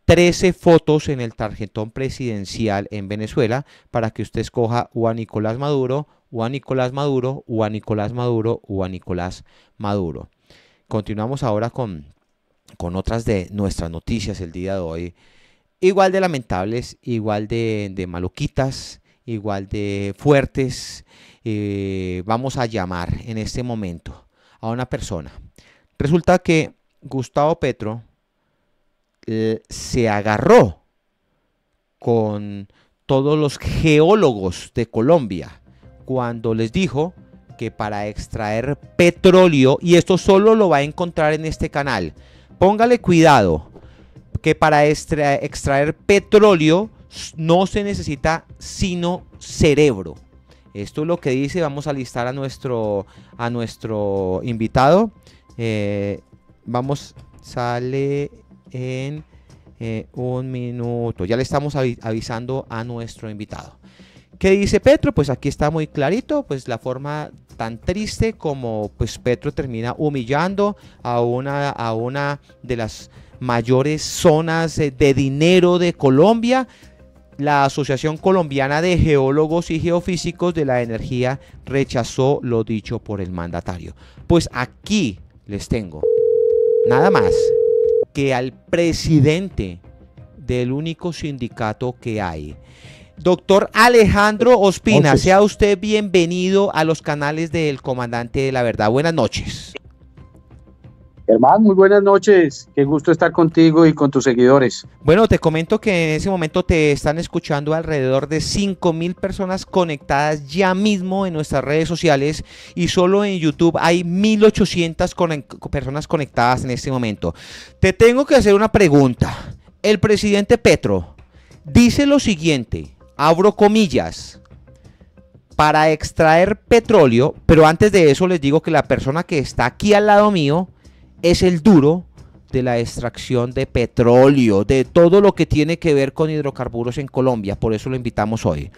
S1: 13 fotos en el tarjetón presidencial en Venezuela para que usted escoja o a Nicolás Maduro, o a Nicolás Maduro, o a Nicolás Maduro, o a Nicolás Maduro. Continuamos ahora con, con otras de nuestras noticias el día de hoy igual de lamentables, igual de, de maluquitas, igual de fuertes. Eh, vamos a llamar en este momento a una persona. Resulta que Gustavo Petro eh, se agarró con todos los geólogos de Colombia cuando les dijo que para extraer petróleo, y esto solo lo va a encontrar en este canal, póngale cuidado, que para extraer petróleo no se necesita sino cerebro. Esto es lo que dice, vamos a listar a nuestro, a nuestro invitado. Eh, vamos, sale en eh, un minuto. Ya le estamos avisando a nuestro invitado. ¿Qué dice Petro? Pues aquí está muy clarito, pues la forma tan triste como pues Petro termina humillando a una, a una de las mayores zonas eh, de dinero de Colombia, la Asociación Colombiana de Geólogos y Geofísicos de la Energía rechazó lo dicho por el mandatario. Pues aquí les tengo nada más que al presidente del único sindicato que hay. Doctor Alejandro Ospina, sea usted bienvenido a los canales del Comandante de la Verdad. Buenas noches. Germán, muy buenas noches. Qué gusto estar contigo y con tus
S4: seguidores.
S1: Bueno, te comento que en ese momento te están escuchando alrededor de mil personas conectadas ya mismo en nuestras redes sociales y solo en YouTube hay 1.800 personas conectadas en este momento. Te tengo que hacer una pregunta. El presidente Petro dice lo siguiente, abro comillas para extraer petróleo, pero antes de eso les digo que la persona que está aquí al lado mío es el duro de la extracción de petróleo, de todo lo que tiene que ver con hidrocarburos en Colombia. Por eso lo invitamos hoy.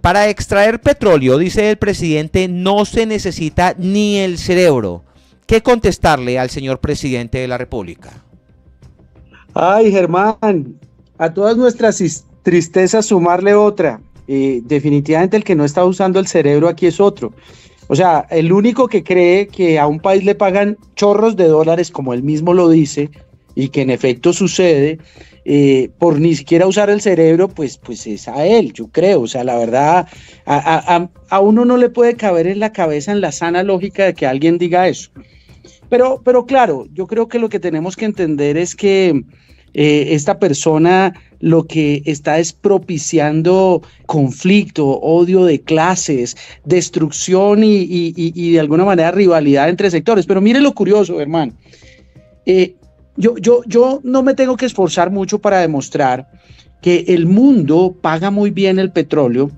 S1: Para extraer petróleo, dice el presidente, no se necesita ni el cerebro. ¿Qué contestarle al señor presidente de la República? Ay, Germán,
S4: a todas nuestras tristezas sumarle otra. Y eh, definitivamente el que no está usando el cerebro aquí es otro. O sea, el único que cree que a un país le pagan chorros de dólares, como él mismo lo dice, y que en efecto sucede, eh, por ni siquiera usar el cerebro, pues, pues es a él, yo creo. O sea, la verdad, a, uno no le puede caber en la cabeza, en la sana lógica de que alguien diga eso. Pero, pero claro, yo creo que lo que tenemos que entender es que eh, esta persona lo que está es propiciando conflicto, odio de clases, destrucción y, de alguna manera rivalidad entre sectores. Pero mire lo curioso, hermano. Eh, yo, yo, yo no me tengo que esforzar mucho para demostrar que el mundo paga muy bien el petróleo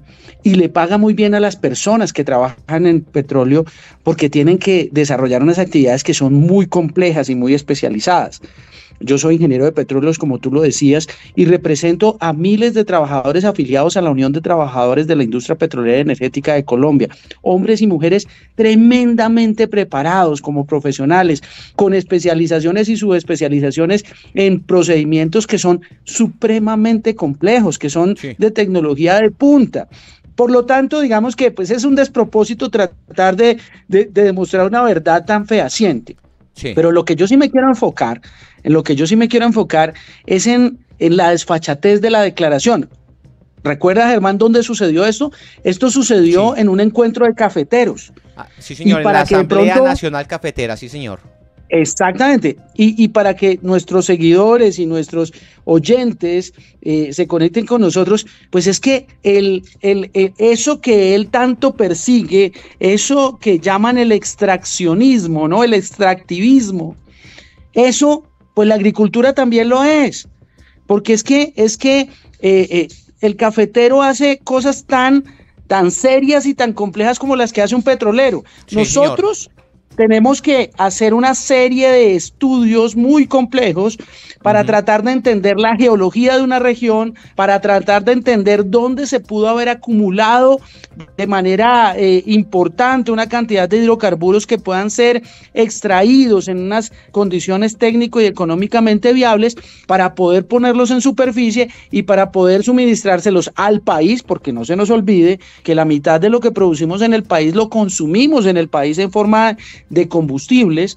S4: y le paga muy bien a las personas que trabajan en petróleo porque tienen que desarrollar unas actividades que son muy complejas y muy especializadas. Yo soy ingeniero de petróleos, como tú lo decías, y represento a miles de trabajadores afiliados a la Unión de Trabajadores de la Industria Petrolera Energética de Colombia, hombres y mujeres tremendamente preparados como profesionales, con especializaciones y subespecializaciones en procedimientos que son supremamente complejos, que son de tecnología de punta. Por lo tanto, digamos que pues es un despropósito tratar de, demostrar una verdad tan fehaciente. Pero lo que yo sí me quiero enfocar en lo que yo sí me quiero enfocar es en, la desfachatez de la declaración. ¿Recuerdas, Germán, dónde sucedió esto? Esto sucedió en un encuentro de cafeteros.
S1: Ah, sí, señor, en la Asamblea Nacional Cafetera, sí, señor.
S4: Exactamente. Y, para que nuestros seguidores y nuestros oyentes eh, se conecten con nosotros, pues es que el, eh, eso que él tanto persigue, eso que llaman el extraccionismo, ¿no? El extractivismo, eso pues la agricultura también lo es, porque es que, es que eh, eh, el cafetero hace cosas tan, tan serias y tan complejas como las que hace un petrolero. Nosotros tenemos que hacer una serie de estudios muy complejos para tratar de entender la geología de una región, para tratar de entender dónde se pudo haber acumulado de manera eh, importante una cantidad de hidrocarburos que puedan ser extraídos en unas condiciones técnico y económicamente viables para poder ponerlos en superficie y para poder suministrárselos al país, porque no se nos olvide que la mitad de lo que producimos en el país lo consumimos en el país en forma de combustibles,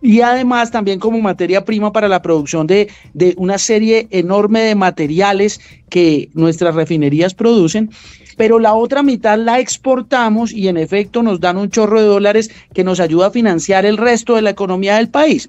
S4: y además también como materia prima para la producción de, de una serie enorme de materiales que nuestras refinerías producen, pero la otra mitad la exportamos y en efecto nos dan un chorro de dólares que nos ayuda a financiar el resto de la economía del país.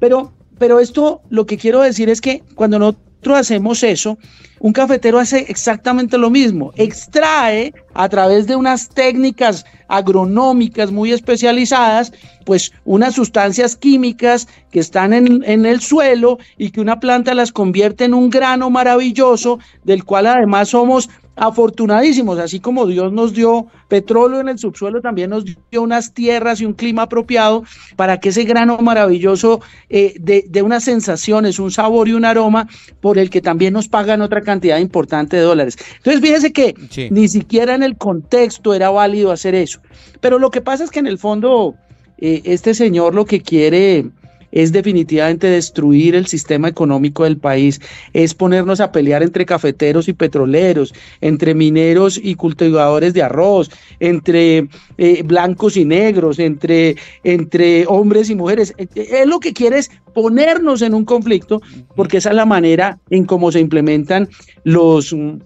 S4: Pero, pero esto lo que quiero decir es que cuando no hacemos eso, un cafetero hace exactamente lo mismo, extrae a través de unas técnicas agronómicas muy especializadas, pues unas sustancias químicas que están en, en, el suelo y que una planta las convierte en un grano maravilloso, del cual además somos afortunadísimos, así como Dios nos dio petróleo en el subsuelo, también nos dio unas tierras y un clima apropiado para que ese grano maravilloso eh, de, unas sensaciones, un sabor y un aroma por el que también nos pagan otra cantidad importante de dólares. Entonces, fíjese que ni siquiera en el contexto era válido hacer eso. Pero lo que pasa es que en el fondo, eh, este señor lo que quiere es definitivamente destruir el sistema económico del país, es ponernos a pelear entre cafeteros y petroleros, entre mineros y cultivadores de arroz, entre eh, blancos y negros, entre, entre hombres y mujeres. Es eh, eh, lo que quiere es ponernos en un conflicto porque esa es la manera en
S1: cómo se implementan los mm,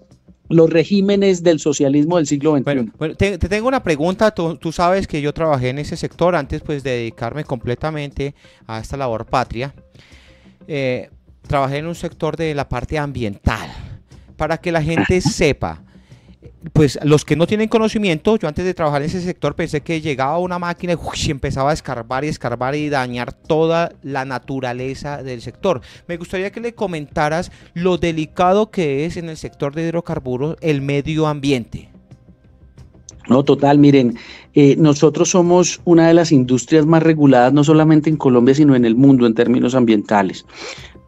S1: los regímenes del socialismo del siglo XXI. Bueno, te, tengo una pregunta, tú, sabes que yo trabajé en ese sector antes pues de dedicarme completamente a esta labor patria. Eh, trabajé en un sector de la parte ambiental, para que la gente sepa pues los que no tienen conocimiento, yo antes de trabajar en ese sector pensé que llegaba una máquina y empezaba a escarbar y escarbar y dañar toda la naturaleza del sector. Me gustaría que le comentaras lo delicado que es en el sector de hidrocarburos el medio ambiente.
S4: No, total, miren, eh, nosotros somos una de las industrias más reguladas, no solamente en Colombia, sino en el mundo en términos ambientales.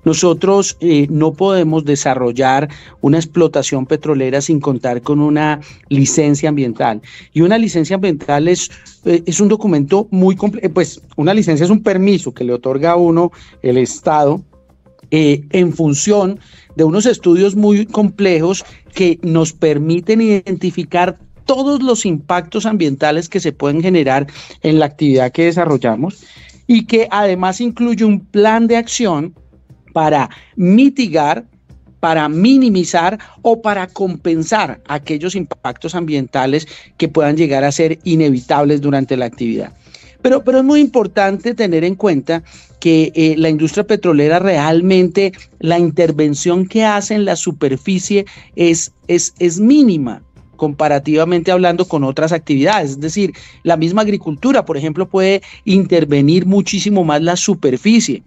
S4: Nosotros eh, no podemos desarrollar una explotación petrolera sin contar con una licencia ambiental. Y una licencia ambiental es, eh, es un documento muy complejo, eh, pues una licencia es un permiso que le otorga a uno el Estado en función de unos estudios muy complejos que nos permiten identificar todos los impactos ambientales que se pueden generar en la actividad que desarrollamos y que además incluye un plan de acción para mitigar, para minimizar o para compensar aquellos impactos ambientales que puedan llegar a ser inevitables durante la actividad. Pero, pero, es muy importante tener en cuenta que eh, la industria petrolera realmente la intervención que hace en la superficie es, es, es mínima comparativamente hablando con otras actividades. Es decir, la misma agricultura, por ejemplo, puede intervenir muchísimo más la superficie.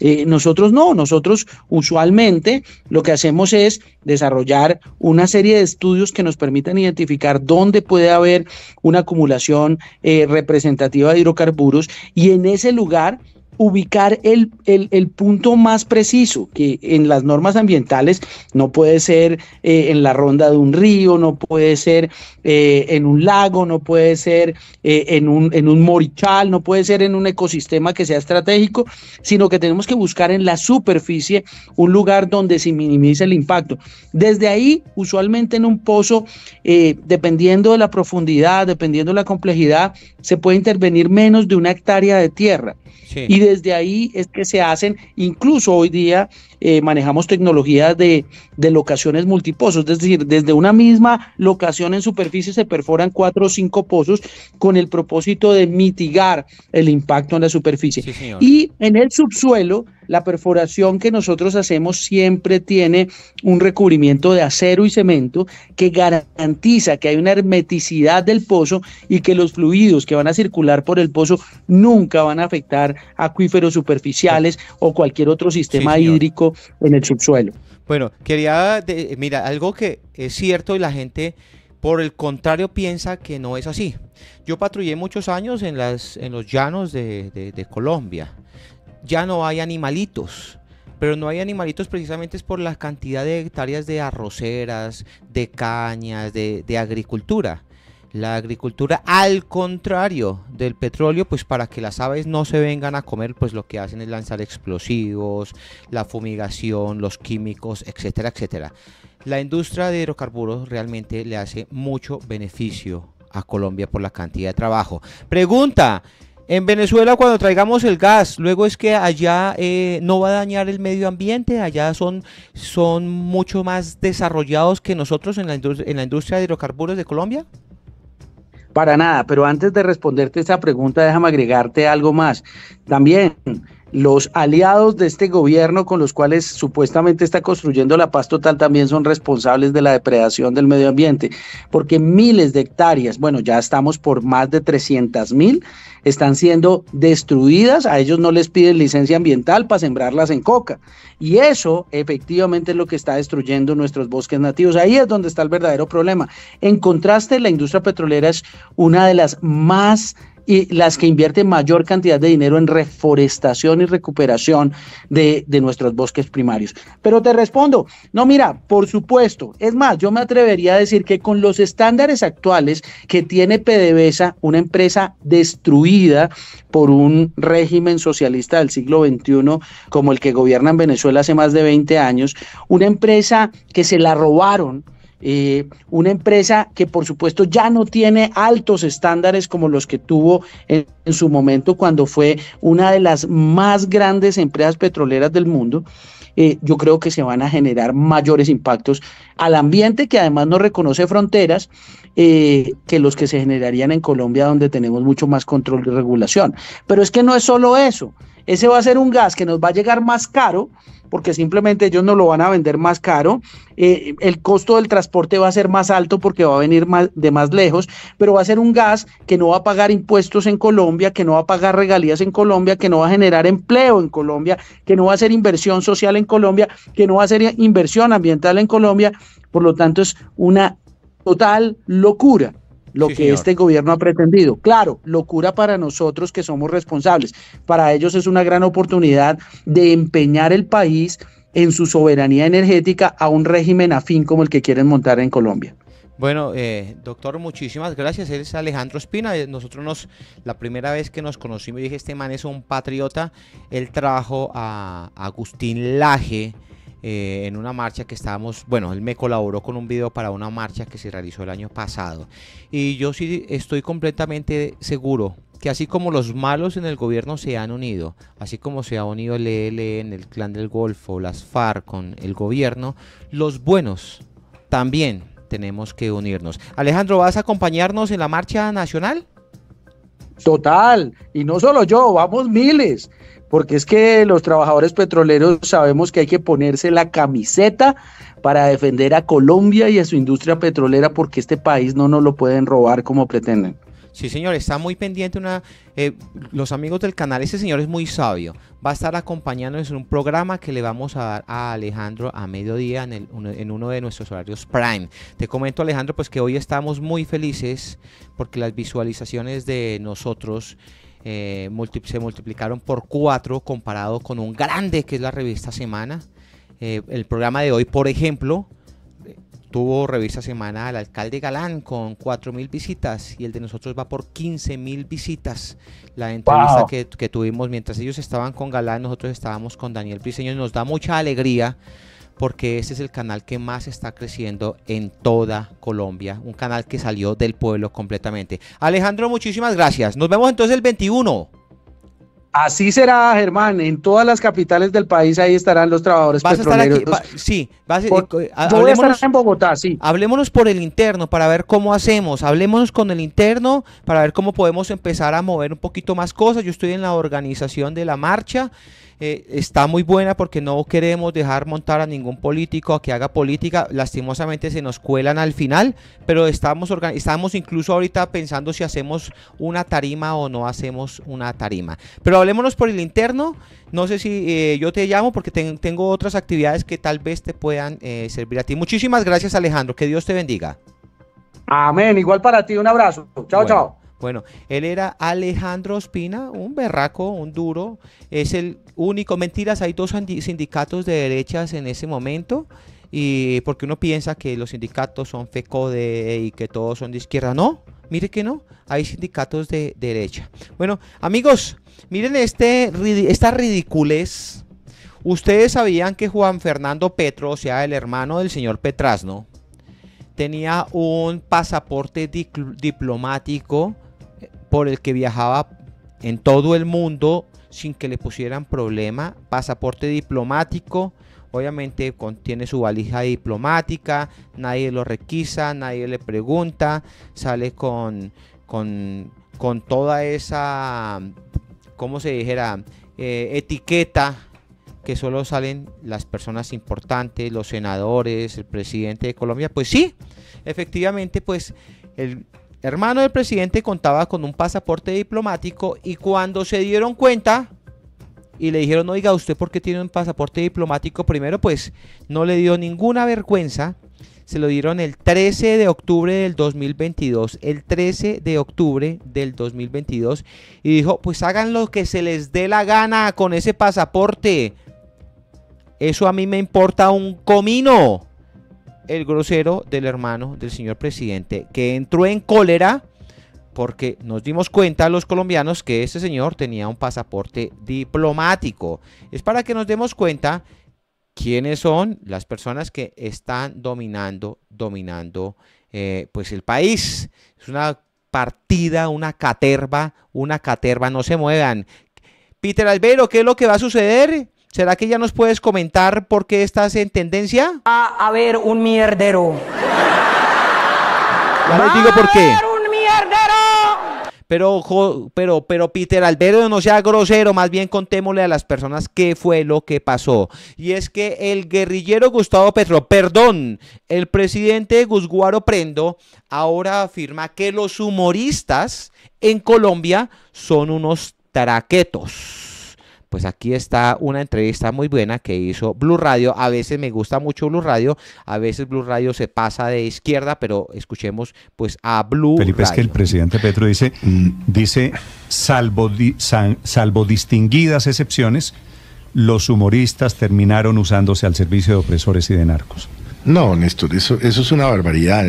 S4: Eh, nosotros no, nosotros usualmente lo que hacemos es desarrollar una serie de estudios que nos permitan identificar dónde puede haber una acumulación eh, representativa de hidrocarburos y en ese lugar ubicar el, el, punto más preciso, que en las normas ambientales no puede ser eh, en la ronda de un río, no puede ser eh, en un lago, no puede ser eh, en, un, en un morichal, no puede ser en un ecosistema que sea estratégico, sino que tenemos que buscar en la superficie un lugar donde se minimice el impacto. Desde ahí, usualmente en un pozo, dependiendo de la profundidad, dependiendo de la complejidad, se puede intervenir menos de una hectárea de tierra desde ahí es que se hacen, incluso hoy día, eh, manejamos tecnologías de, locaciones multiposos, es decir, desde una misma locación en superficie se perforan cuatro o cinco pozos con el propósito de mitigar el impacto en la superficie. y en el subsuelo, la perforación que nosotros hacemos siempre tiene un recubrimiento de acero y cemento que garantiza que hay una hermeticidad del pozo y que los fluidos que van a circular por el pozo nunca van a afectar
S1: acuíferos superficiales o cualquier otro sistema hídrico en el subsuelo. Bueno, quería, mira, algo que es cierto y la gente por el contrario piensa que no es así. Yo patrullé muchos años en, las, en los llanos de, Colombia. Ya no hay animalitos, pero no hay animalitos precisamente es por la cantidad de hectáreas de arroceras, de cañas, de, agricultura la agricultura, al contrario del petróleo, pues para que las aves no se vengan a comer, pues lo que hacen es lanzar explosivos, la fumigación, los químicos, etcétera, etcétera. La industria de hidrocarburos realmente le hace mucho beneficio a Colombia por la cantidad de trabajo. Pregunta, en Venezuela cuando traigamos el gas, luego es que allá eh, no va a dañar el medio ambiente, allá son, son mucho más desarrollados que nosotros en la, en la industria de hidrocarburos de Colombia.
S4: Para nada, pero antes de responderte esa pregunta, déjame agregarte algo más. También los aliados de este gobierno con los cuales supuestamente está construyendo la paz total también son responsables de la depredación del medio ambiente, porque miles de hectáreas, bueno, ya estamos por más de 300 mil, están siendo destruidas, a ellos no les piden licencia ambiental para sembrarlas en coca. Y eso efectivamente es lo que está destruyendo nuestros bosques nativos. Ahí es donde está el verdadero problema. En contraste, la industria petrolera es una de las más y las que invierten mayor cantidad de dinero en reforestación y recuperación de, nuestros bosques primarios. Pero te respondo, no, mira, por supuesto, es más, yo me atrevería a decir que con los estándares actuales que tiene PDVSA, una empresa destruida por un régimen socialista del siglo XXI como el que gobierna en Venezuela hace más de 20 años, una empresa que se la robaron eh, una empresa que por supuesto ya no tiene altos estándares como los que tuvo en, su momento cuando fue una de las más grandes empresas petroleras del mundo. Eh, yo creo que se van a generar mayores impactos al ambiente que además no reconoce fronteras eh, que los que se generarían en Colombia donde tenemos mucho más control y regulación. Pero es que no es solo eso. Ese va a ser un gas que nos va a llegar más caro porque simplemente ellos no lo van a vender más caro. el costo del transporte va a ser más alto porque va a venir de más lejos, pero va a ser un gas que no va a pagar impuestos en Colombia, que no va a pagar regalías en Colombia, que no va a generar empleo en Colombia, que no va a ser inversión social en Colombia, que no va a ser inversión ambiental en Colombia. Por lo tanto, es una total locura lo que este gobierno ha pretendido. Claro, locura para nosotros que somos responsables. Para ellos es una gran oportunidad de empeñar el país en su soberanía energética a un régimen afín como el que quieren montar en Colombia.
S1: Bueno, eh, doctor, muchísimas gracias. Él es Alejandro Espina. Eh, nosotros nos, la primera vez que nos conocimos, dije, este man es un patriota. Él trajo a Agustín Laje eh, en una marcha que estábamos, bueno, él me colaboró con un video para una marcha que se realizó el año pasado. Y yo sí estoy completamente seguro que así como los malos en el gobierno se han unido, así como se ha unido el ELN, e el Clan del Golfo, las FARC con el gobierno, los buenos también tenemos que unirnos. Alejandro, ¿vas a acompañarnos en la marcha nacional? Total, y no solo yo, vamos miles
S4: porque es que los trabajadores petroleros sabemos que hay que ponerse la camiseta para defender a Colombia y a su industria petrolera porque este país no nos lo pueden robar como pretenden.
S1: Sí, señor, está muy pendiente una... Eh, los amigos del canal, ese señor es muy sabio. Va a estar acompañándonos en un programa que le vamos a dar a Alejandro a mediodía en, en uno de nuestros horarios Prime. Te comento, Alejandro, pues que hoy estamos muy felices porque las visualizaciones de nosotros eh, se multiplicaron por cuatro comparado con un grande que es la revista Semana. Eh, el programa de hoy, por ejemplo, eh, tuvo revista Semana al alcalde Galán con cuatro mil visitas y el de nosotros va por 15.000 visitas. La entrevista que, tuvimos mientras ellos estaban con Galán, nosotros estábamos con Daniel y Nos da mucha alegría porque este es el canal que más está creciendo en toda Colombia, un canal que salió del pueblo completamente. Alejandro, muchísimas gracias. Nos vemos entonces el 21. Así será, Germán. En todas las capitales del país ahí estarán los trabajadores vas A estar aquí, sí,
S4: vas, a eh, estar
S1: en Bogotá, sí. Hablémonos por el interno para ver cómo hacemos. Hablémonos con el interno para ver cómo podemos empezar a mover un poquito más cosas. Yo estoy en la organización de la marcha. Eh, está muy buena porque no queremos dejar montar a ningún político a que haga política. Lastimosamente se nos cuelan al final, pero estamos, incluso ahorita pensando si hacemos una tarima o no hacemos una tarima. Pero hablémonos por el interno. No sé si eh, yo te llamo porque tengo otras actividades que tal vez te puedan eh, servir a ti. Muchísimas gracias Alejandro. Que Dios te bendiga. Amén. Igual para ti. Un abrazo. Chao, chao. Bueno, él era Alejandro Ospina, un berraco, un duro, es el único. Mentiras, hay dos sindicatos de derechas en ese momento. Y porque uno piensa que los sindicatos son FECODE y que todos son de izquierda. No, mire que no. Hay sindicatos de derecha. Bueno, amigos, miren este, esta ridiculez. Ustedes sabían que Juan Fernando Petro, o sea, el hermano del señor Petrasno, tenía un pasaporte diplomático por el que viajaba en todo el mundo sin que le pusieran problema, pasaporte diplomático, obviamente contiene su valija diplomática, nadie lo requisa, nadie le pregunta, sale con, con, toda esa, ¿cómo se dijera?, eh, etiqueta que solo salen las personas importantes, los senadores, el presidente de Colombia, pues sí, efectivamente, pues el hermano del presidente contaba con un pasaporte diplomático y cuando se dieron cuenta y le dijeron, oiga, ¿usted por qué tiene un pasaporte diplomático? Primero, pues no le dio ninguna vergüenza. Se lo dieron el 13 de octubre del 2022, el 13 de octubre del 2022, y dijo, pues hagan lo que se les dé la gana con ese pasaporte. Eso a mí me importa un comino el grosero del hermano del señor presidente, que entró en cólera porque nos dimos cuenta los colombianos que este señor tenía un pasaporte diplomático. Es para que nos demos cuenta quiénes son las personas que están dominando, dominando eh, pues el país. Es una partida, una caterva, una caterva, no se muevan. Peter Albero, ¿qué es lo que va a suceder? ¿Será que ya nos puedes comentar por qué estás en tendencia?
S2: Va a haber un mierdero.
S1: Ya les digo por qué.
S2: un mierdero!
S1: Pero, ojo, pero, pero, Peter Alberto, no sea grosero, más bien contémosle a las personas qué fue lo que pasó. Y es que el guerrillero Gustavo Petro, perdón, el presidente Guzguaro Prendo, ahora afirma que los humoristas en Colombia son unos traquetos pues aquí está una entrevista muy buena que hizo Blue Radio. A veces me gusta mucho Blue Radio, a veces Blue Radio se pasa de izquierda, pero escuchemos pues a Blue Felipe, es que el
S3: presidente Petro dice, dice salvo, salvo distinguidas excepciones, los humoristas terminaron usándose al servicio de opresores y de narcos. No, Néstor, eso, es una barbaridad.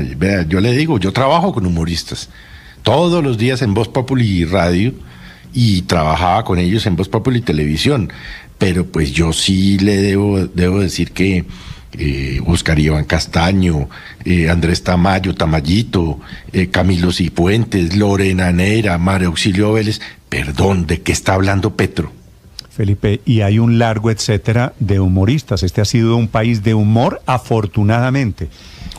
S3: yo le digo, yo trabajo con humoristas. Todos los días en Voz Popular y Radio y trabajaba con ellos en Voz Popular y Televisión, pero pues yo sí le debo, debo decir que eh, Oscar Iván Castaño, eh, Andrés Tamayo, Tamayito, eh, Camilo Cipuentes, Lorena Nera, María Auxilio Vélez, perdón, ¿de qué está hablando Petro? Felipe, y hay un largo etcétera de humoristas. Este ha sido un país de humor, afortunadamente.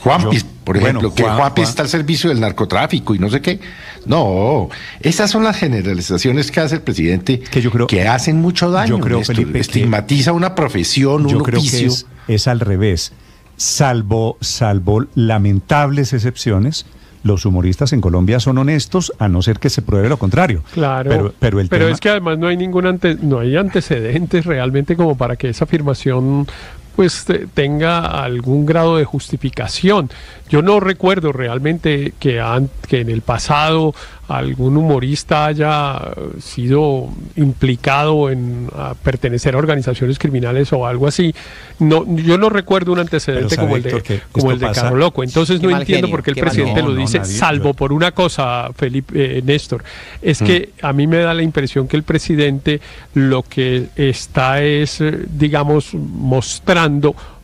S3: Juanpis, por ejemplo, que Juan, Juanpis está al servicio del narcotráfico y no sé qué. No, esas son las generalizaciones que hace el presidente que, hacen mucho daño. Yo creo, que estigmatiza una profesión, yo creo Que es, es al revés. Salvo, salvo lamentables excepciones, los humoristas en Colombia son honestos a no ser que se pruebe lo contrario. Claro. Pero, pero, es que además no hay ningún ante... no hay antecedentes realmente como para que esa afirmación pues, tenga algún grado de justificación. Yo no recuerdo realmente que, que en el pasado algún humorista haya eh, sido implicado en pertenecer a organizaciones criminales o algo así. No, yo no recuerdo un antecedente como el de, como Loco. Entonces no entiendo por qué el presidente lo dice, salvo por una cosa, Felipe eh, Néstor. Es que mm. a mí me da la impresión que el presidente lo que está es, eh, digamos, mostrando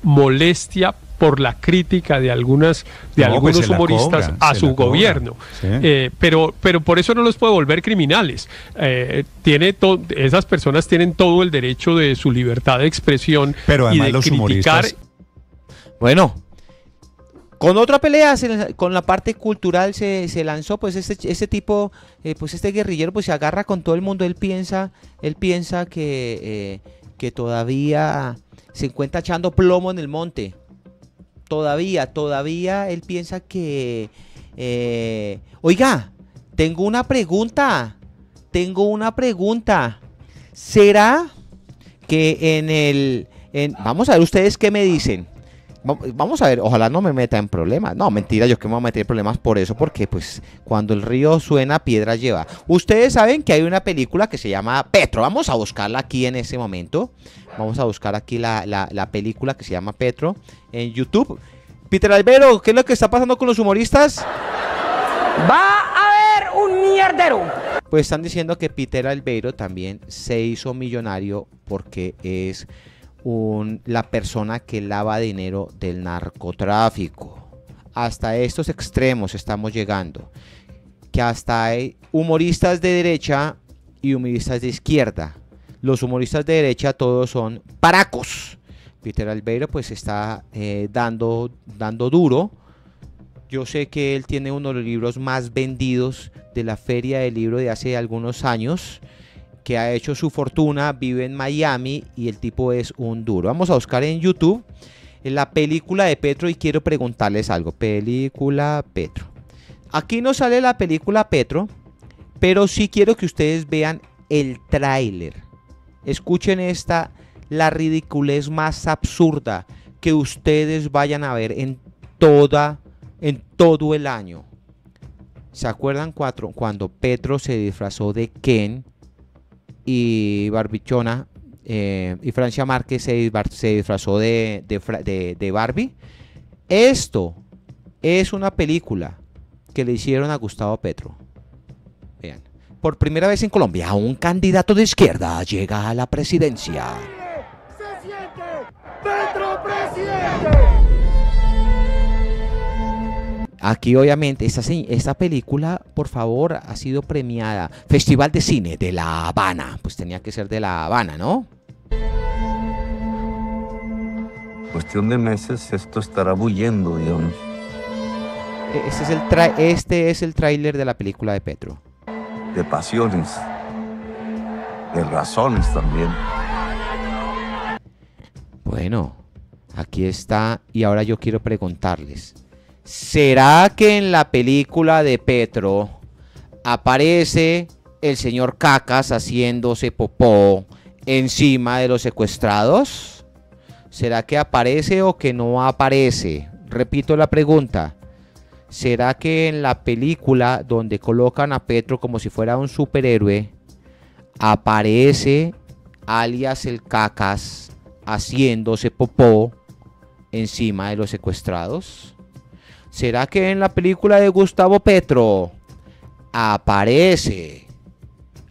S3: molestia por la crítica de algunas de pues algunos humoristas a su gobierno eh, pero pero por eso no los puede volver criminales eh, esas personas tienen todo el derecho de su libertad de expresión pero y de los criticar
S1: bueno con otra pelea, con la parte cultural se, lanzó, pues este, este tipo, eh, pues este guerrillero, pues se agarra con todo el mundo. Él piensa, él piensa que eh, que todavía se encuentra echando plomo en el monte. Todavía, todavía él piensa que... Eh, oiga, tengo una pregunta. Tengo una pregunta. ¿Será que en el... En, vamos a ver ustedes qué me dicen. Vamos a ver, ojalá no me meta en problemas. No, mentira, yo que me voy a meter en problemas por eso, porque pues cuando el río suena, piedra lleva. Ustedes saben que hay una película que se llama Petro. Vamos a buscarla aquí en ese momento. Vamos a buscar aquí la, la película que se llama Petro en YouTube. Peter Albero, ¿qué es lo que está pasando con los humoristas? Va
S2: a haber un mierdero.
S1: Pues están diciendo que Peter Albero también se hizo millonario porque es la persona que lava dinero del narcotráfico. Hasta estos extremos estamos llegando. Que hasta hay humoristas de derecha y humoristas de izquierda. Los humoristas de derecha todos son paracos. Peter Albeiro pues está eh, dando, dando duro. Yo sé que él tiene uno de los libros más vendidos de la feria del libro de hace algunos años que ha hecho su fortuna, vive en Miami y el tipo es un duro. Vamos a buscar en YouTube la película de Petro y quiero preguntarles algo. Película Petro. Aquí no sale la película Petro, pero sí quiero que ustedes vean el tráiler. Escuchen esta, la ridiculez más absurda que ustedes vayan a ver en toda, en todo el año. ¿Se acuerdan cuatro? cuando Petro se disfrazó de Ken y Barbichona eh, y Francia Márquez se, disfrazó de, Barbie. Esto es una película que le hicieron a Gustavo Petro. Vean. Por primera vez en Colombia, un candidato de izquierda llega a la presidencia. ¡Se siente! ¡Petro presidente! Aquí obviamente esta, película, por favor, ha sido premiada. Festival de Cine de La Habana. Pues tenía que ser de La Habana, ¿no? Cuestión de meses, esto estará bulliendo, digamos. Este es el, este es el tráiler de la película de Petro. De pasiones. De razones también. Bueno, aquí está. Y ahora yo quiero preguntarles. ¿Será que en la película de Petro aparece el señor Cacas haciéndose popó encima de los secuestrados? ¿Será que aparece o que no aparece? Repito la pregunta. ¿Será que en la película donde colocan a Petro como si fuera un superhéroe aparece alias el Cacas haciéndose popó encima de los secuestrados? ¿Será que en la película de Gustavo Petro aparece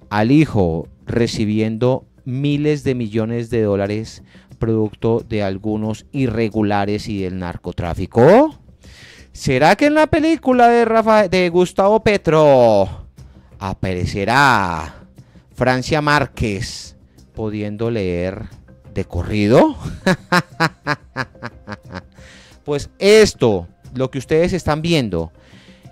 S1: al hijo recibiendo miles de millones de dólares producto de algunos irregulares y del narcotráfico? ¿Será que en la película de, de Gustavo Petro aparecerá Francia Márquez pudiendo leer de corrido? pues esto lo que ustedes están viendo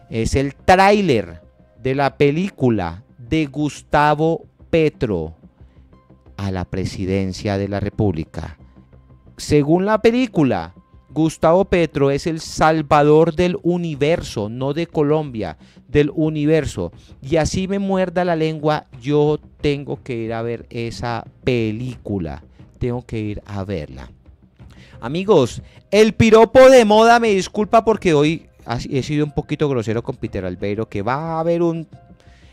S1: es el tráiler de la película de Gustavo Petro a la presidencia de la República. Según la película, Gustavo Petro es el salvador del universo, no de Colombia, del universo. Y así me muerda la lengua, yo tengo que ir a ver esa película. Tengo que ir a verla. Amigos, el piropo de moda, me disculpa porque hoy he sido un poquito grosero con Peter Albeiro, que va a haber un...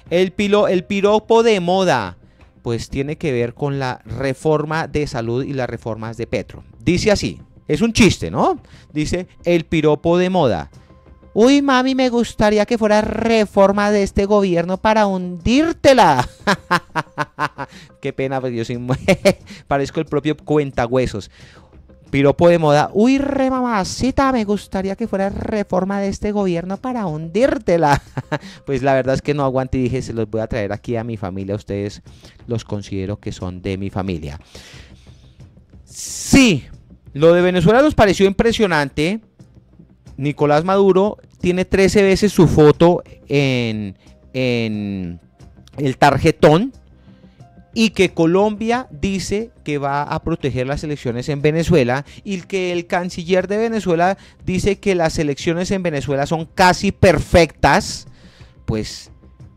S1: El, pilo, el piropo de moda, pues tiene que ver con la reforma de salud y las reformas de Petro. Dice así, es un chiste, ¿no? Dice, el piropo de moda. Uy, mami, me gustaría que fuera reforma de este gobierno para hundírtela. Qué pena, pero pues yo soy... Parezco el propio cuentahuesos. Piropo de moda. Uy, re mamacita, me gustaría que fuera reforma de este gobierno para hundírtela. pues la verdad es que no aguante y dije, se los voy a traer aquí a mi familia. Ustedes los considero que son de mi familia. Sí, lo de Venezuela nos pareció impresionante. Nicolás Maduro tiene 13 veces su foto en, en el tarjetón y que Colombia dice que va a proteger las elecciones en Venezuela y que el canciller de Venezuela dice que las elecciones en Venezuela son casi perfectas, pues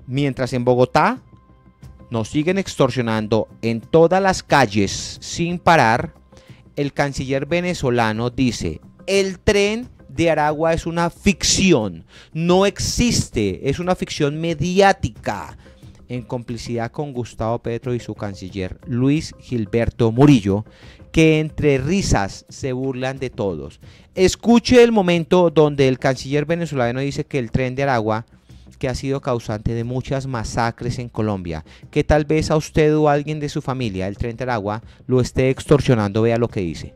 S1: mientras en Bogotá nos siguen extorsionando en todas las calles sin parar, el canciller venezolano dice, el tren de Aragua es una ficción, no existe, es una ficción mediática en complicidad con Gustavo Petro y su canciller Luis Gilberto Murillo, que entre risas se burlan de todos. Escuche el momento donde el canciller venezolano dice que el tren de Aragua que ha sido causante de muchas masacres en Colombia, que tal vez a usted o a alguien de su familia, el tren de Aragua, lo esté extorsionando, vea lo que dice.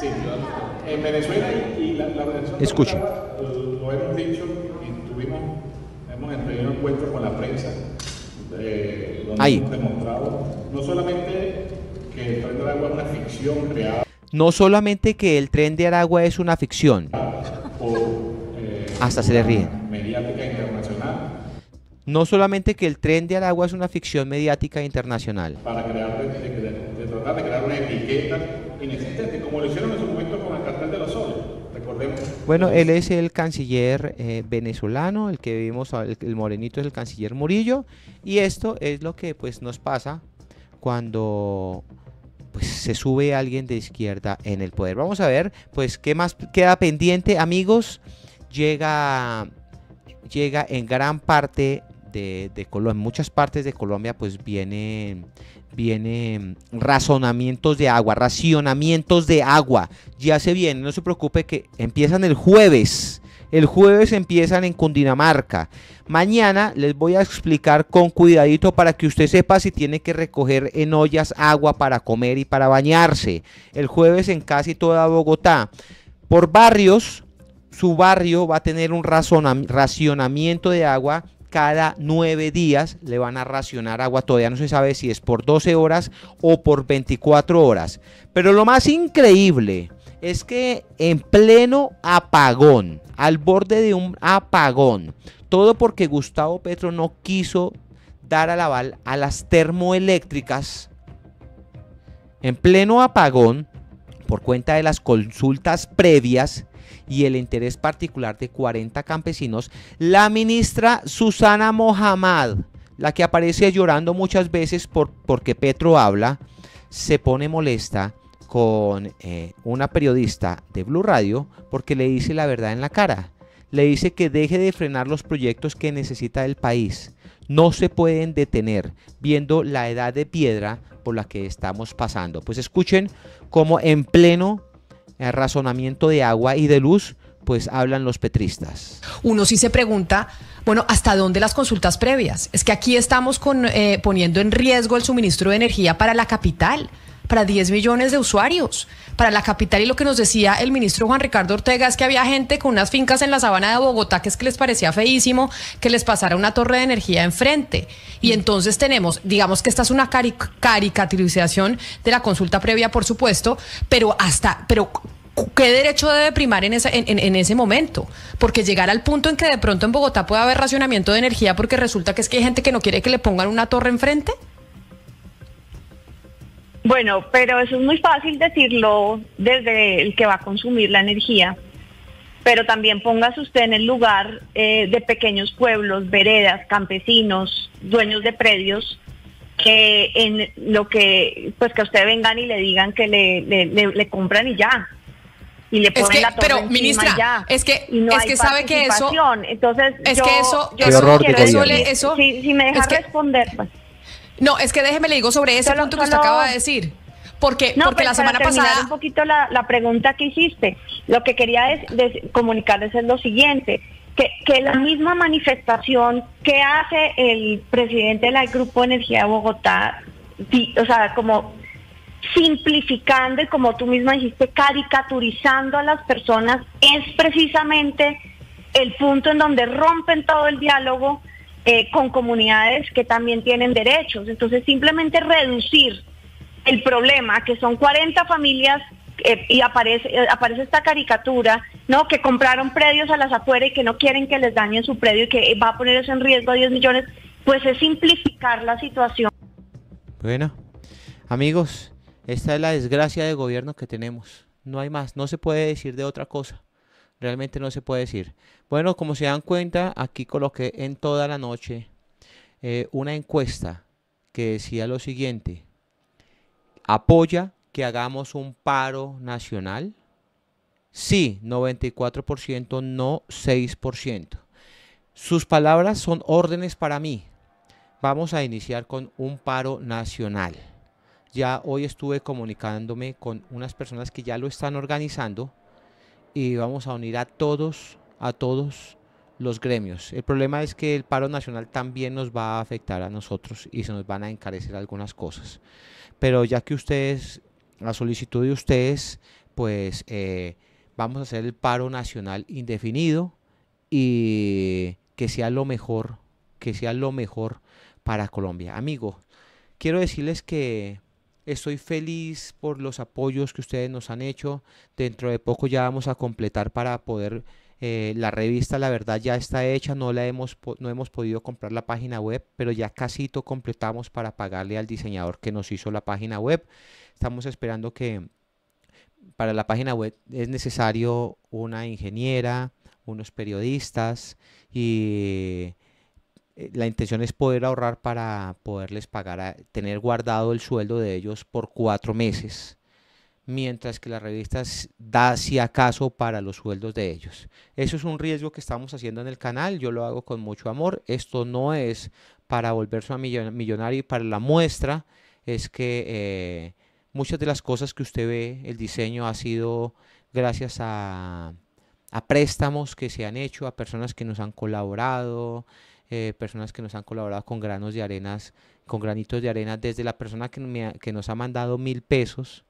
S3: Sí, en Venezuela y la, Venezuela lo hemos dicho y tuvimos, hemos tenido encuentros con la prensa, eh, donde hemos demostrado no solamente que el tren de Aragua es una ficción creada.
S1: No solamente que el tren de Aragua es una ficción.
S3: Eh,
S1: Hasta se le ríen.
S3: Mediática internacional.
S1: No solamente que el tren de Aragua es una ficción mediática internacional.
S3: Para tratar de crear una etiqueta como lo hicieron en su momento con el cartel de los Recordemos.
S1: Bueno, él es el canciller eh, venezolano, el que vimos, el, morenito es el canciller Murillo, y esto es lo que pues nos pasa cuando pues, se sube alguien de izquierda en el poder. Vamos a ver, pues, qué más queda pendiente, amigos. Llega, llega en gran parte de, En muchas partes de Colombia pues vienen mm, razonamientos de agua, racionamientos de agua. Ya se viene, no se preocupe que empiezan el jueves. El jueves empiezan en Cundinamarca. Mañana les voy a explicar con cuidadito para que usted sepa si tiene que recoger en ollas agua para comer y para bañarse. El jueves en casi toda Bogotá. Por barrios, su barrio va a tener un racionamiento de agua cada nueve días le van a racionar agua. Todavía no se sabe si es por 12 horas o por 24 horas. Pero lo más increíble es que en pleno apagón, al borde de un apagón, todo porque Gustavo Petro no quiso dar al aval a las termoeléctricas, en pleno apagón, por cuenta de las consultas previas, y el interés particular de 40 campesinos, la ministra Susana Mohamed la que aparece llorando muchas veces por, porque Petro habla, se pone molesta con eh, una periodista de Blue Radio porque le dice la verdad en la cara. Le dice que deje de frenar los proyectos que necesita el país. No se pueden detener viendo la edad de piedra por la que estamos pasando. Pues escuchen cómo en pleno el razonamiento de agua y de luz, pues hablan los petristas.
S2: Uno sí se pregunta, bueno, ¿hasta dónde las consultas previas? Es que aquí estamos con, eh, poniendo en riesgo el suministro de energía para la capital para 10 millones de usuarios, para la capital. Y lo que nos decía el ministro Juan Ricardo Ortega es que había gente con unas fincas en la sabana de Bogotá que es que les parecía feísimo que les pasara una torre de energía enfrente. Y entonces tenemos, digamos que esta es una caricaturización de la consulta previa, por supuesto, pero hasta, pero ¿qué derecho debe primar en ese, en, en, ese momento? Porque llegar al punto en que de pronto en Bogotá pueda haber racionamiento de energía porque resulta que es que hay gente que no quiere que le pongan una torre enfrente. Bueno, pero eso es muy fácil decirlo desde el que va a consumir la energía. Pero también póngase usted en el lugar eh, de pequeños pueblos, veredas, campesinos, dueños de predios, que en lo que, pues que a usted vengan y le digan que le, le, compran y ya. Y le ponen es que, pero ministra, es que, es que sabe que eso, entonces es que eso, yo eso, eso, si, me deja responder, pues. No, es que déjeme le digo sobre ese punto que usted acaba de decir. Porque, no, porque la semana para pasada. un poquito la, la, pregunta que hiciste. Lo que quería es, comunicarles es lo siguiente: que, que la misma manifestación que hace el presidente del Grupo Energía de Bogotá, o sea, como simplificando y como tú misma dijiste, caricaturizando a las personas, es precisamente el punto en donde rompen todo el diálogo, eh, con comunidades que también tienen derechos. Entonces, simplemente reducir el problema, que son 40 familias eh, y aparece, eh, aparece esta caricatura, ¿no? Que compraron predios a las afueras y que no quieren que les dañen su predio y que va a poner en riesgo a 10 millones, pues es simplificar la situación.
S1: Bueno, amigos, esta es la desgracia de gobierno que tenemos. No hay más, no se puede decir de otra cosa. Realmente no se puede decir. Bueno, como se dan cuenta, aquí coloqué en toda la noche eh, una encuesta que decía lo siguiente. ¿Apoya que hagamos un paro nacional? Sí, 94%, no 6%. Sus palabras son órdenes para mí. Vamos a iniciar con un paro nacional. Ya hoy estuve comunicándome con unas personas que ya lo están organizando y vamos a unir a todos, a todos los gremios. El problema es que el paro nacional también nos va a afectar a nosotros y se nos van a encarecer algunas cosas. Pero ya que ustedes, la solicitud de ustedes, pues eh, vamos a hacer el paro nacional indefinido y que sea lo mejor, que sea lo mejor para Colombia. Amigo, quiero decirles que Estoy feliz por los apoyos que ustedes nos han hecho. Dentro de poco ya vamos a completar para poder... Eh, la revista, la verdad, ya está hecha. No, la hemos, no hemos podido comprar la página web, pero ya casito completamos para pagarle al diseñador que nos hizo la página web. Estamos esperando que para la página web es necesario una ingeniera, unos periodistas y eh, la intención es poder ahorrar para poderles pagar, tener guardado el sueldo de ellos por cuatro meses, mientras que la revista da si acaso para los sueldos de ellos. Eso es un riesgo que estamos haciendo en el canal, yo lo hago con mucho amor, esto no es para volverse a millonario y para la muestra es que eh, muchas de las cosas que usted ve, el diseño ha sido gracias a, a préstamos que se han hecho, a personas que nos han colaborado, eh, personas que nos han colaborado con granos de arenas, con granitos de arena, desde la persona que, nos ha mandado mil pesos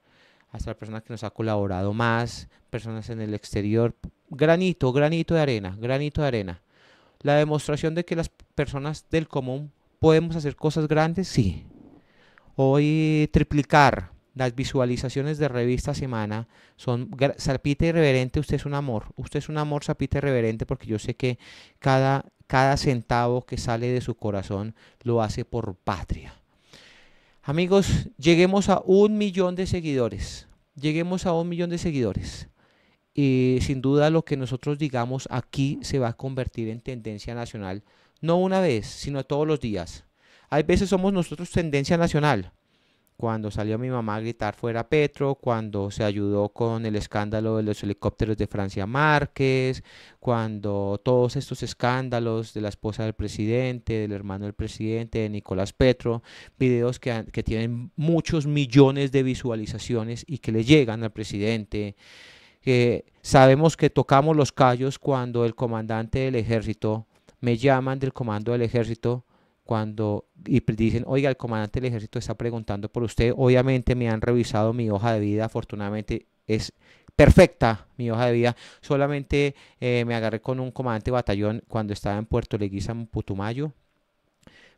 S1: hasta la persona que nos ha colaborado más, personas en el exterior. Granito, granito de arena, granito de arena. La demostración de que las personas del común podemos hacer cosas grandes, sí. Hoy triplicar las visualizaciones de revista semana son Sapita Irreverente, usted es un amor. Usted es un amor, Sapita Irreverente, porque yo sé que cada cada centavo que sale de su corazón lo hace por patria. Amigos, lleguemos a un millón de seguidores. Lleguemos a un millón de seguidores. Y sin duda lo que nosotros digamos aquí se va a convertir en tendencia nacional. No una vez, sino todos los días. Hay veces somos nosotros tendencia nacional cuando salió mi mamá a gritar fuera Petro, cuando se ayudó con el escándalo de los helicópteros de Francia Márquez, cuando todos estos escándalos de la esposa del presidente, del hermano del presidente, de Nicolás Petro, videos que, que tienen muchos millones de visualizaciones y que le llegan al presidente. sabemos que tocamos los callos cuando el comandante del ejército, me llaman del comando del ejército cuando y dicen, oiga, el comandante del ejército está preguntando por usted, obviamente me han revisado mi hoja de vida, afortunadamente es perfecta mi hoja de vida, solamente eh, me agarré con un comandante de batallón cuando estaba en Puerto Leguiza, en Putumayo,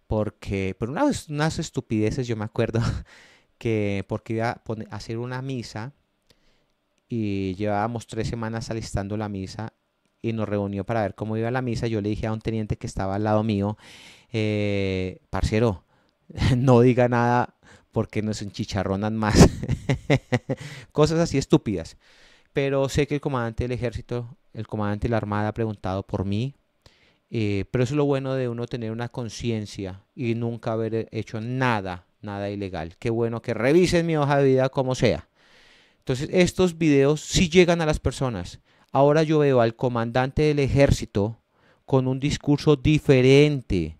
S1: porque por unas, unas estupideces yo me acuerdo que porque iba a hacer una misa y llevábamos tres semanas alistando la misa y nos reunió para ver cómo iba la misa. Yo le dije a un teniente que estaba al lado mío, eh, parcero, no diga nada porque nos enchicharronan más. Cosas así estúpidas. Pero sé que el comandante del ejército, el comandante de la armada ha preguntado por mí. Eh, pero eso es lo bueno de uno tener una conciencia y nunca haber hecho nada, nada ilegal. Qué bueno que revisen mi hoja de vida como sea. Entonces estos videos si llegan a las personas. Ahora yo veo al comandante del ejército con un discurso diferente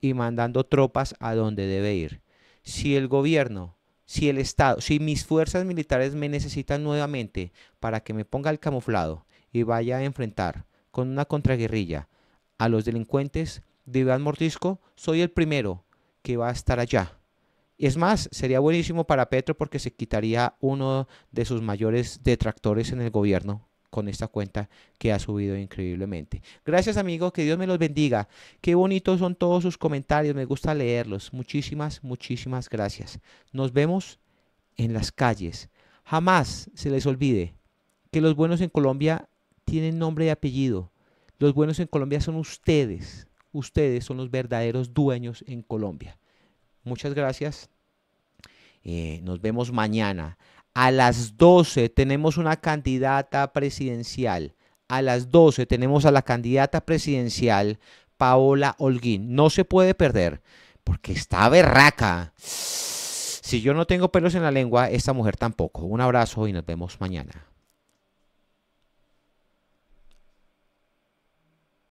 S1: y mandando tropas a donde debe ir. Si el gobierno, si el Estado, si mis fuerzas militares me necesitan nuevamente para que me ponga el camuflado y vaya a enfrentar con una contraguerrilla a los delincuentes de Iván Mordisco, soy el primero que va a estar allá. Y es más, sería buenísimo para Petro porque se quitaría uno de sus mayores detractores en el gobierno, con esta cuenta que ha subido increíblemente. Gracias amigos, que Dios me los bendiga. Qué bonitos son todos sus comentarios, me gusta leerlos. Muchísimas, muchísimas gracias. Nos vemos en las calles. Jamás se les olvide que los buenos en Colombia tienen nombre y apellido. Los buenos en Colombia son ustedes. Ustedes son los verdaderos dueños en Colombia. Muchas gracias. Eh, nos vemos mañana. A las 12 tenemos una candidata presidencial. A las 12 tenemos a la candidata presidencial Paola Holguín. No se puede perder porque está berraca. Si yo no tengo pelos en la lengua, esta mujer tampoco. Un abrazo y nos vemos mañana.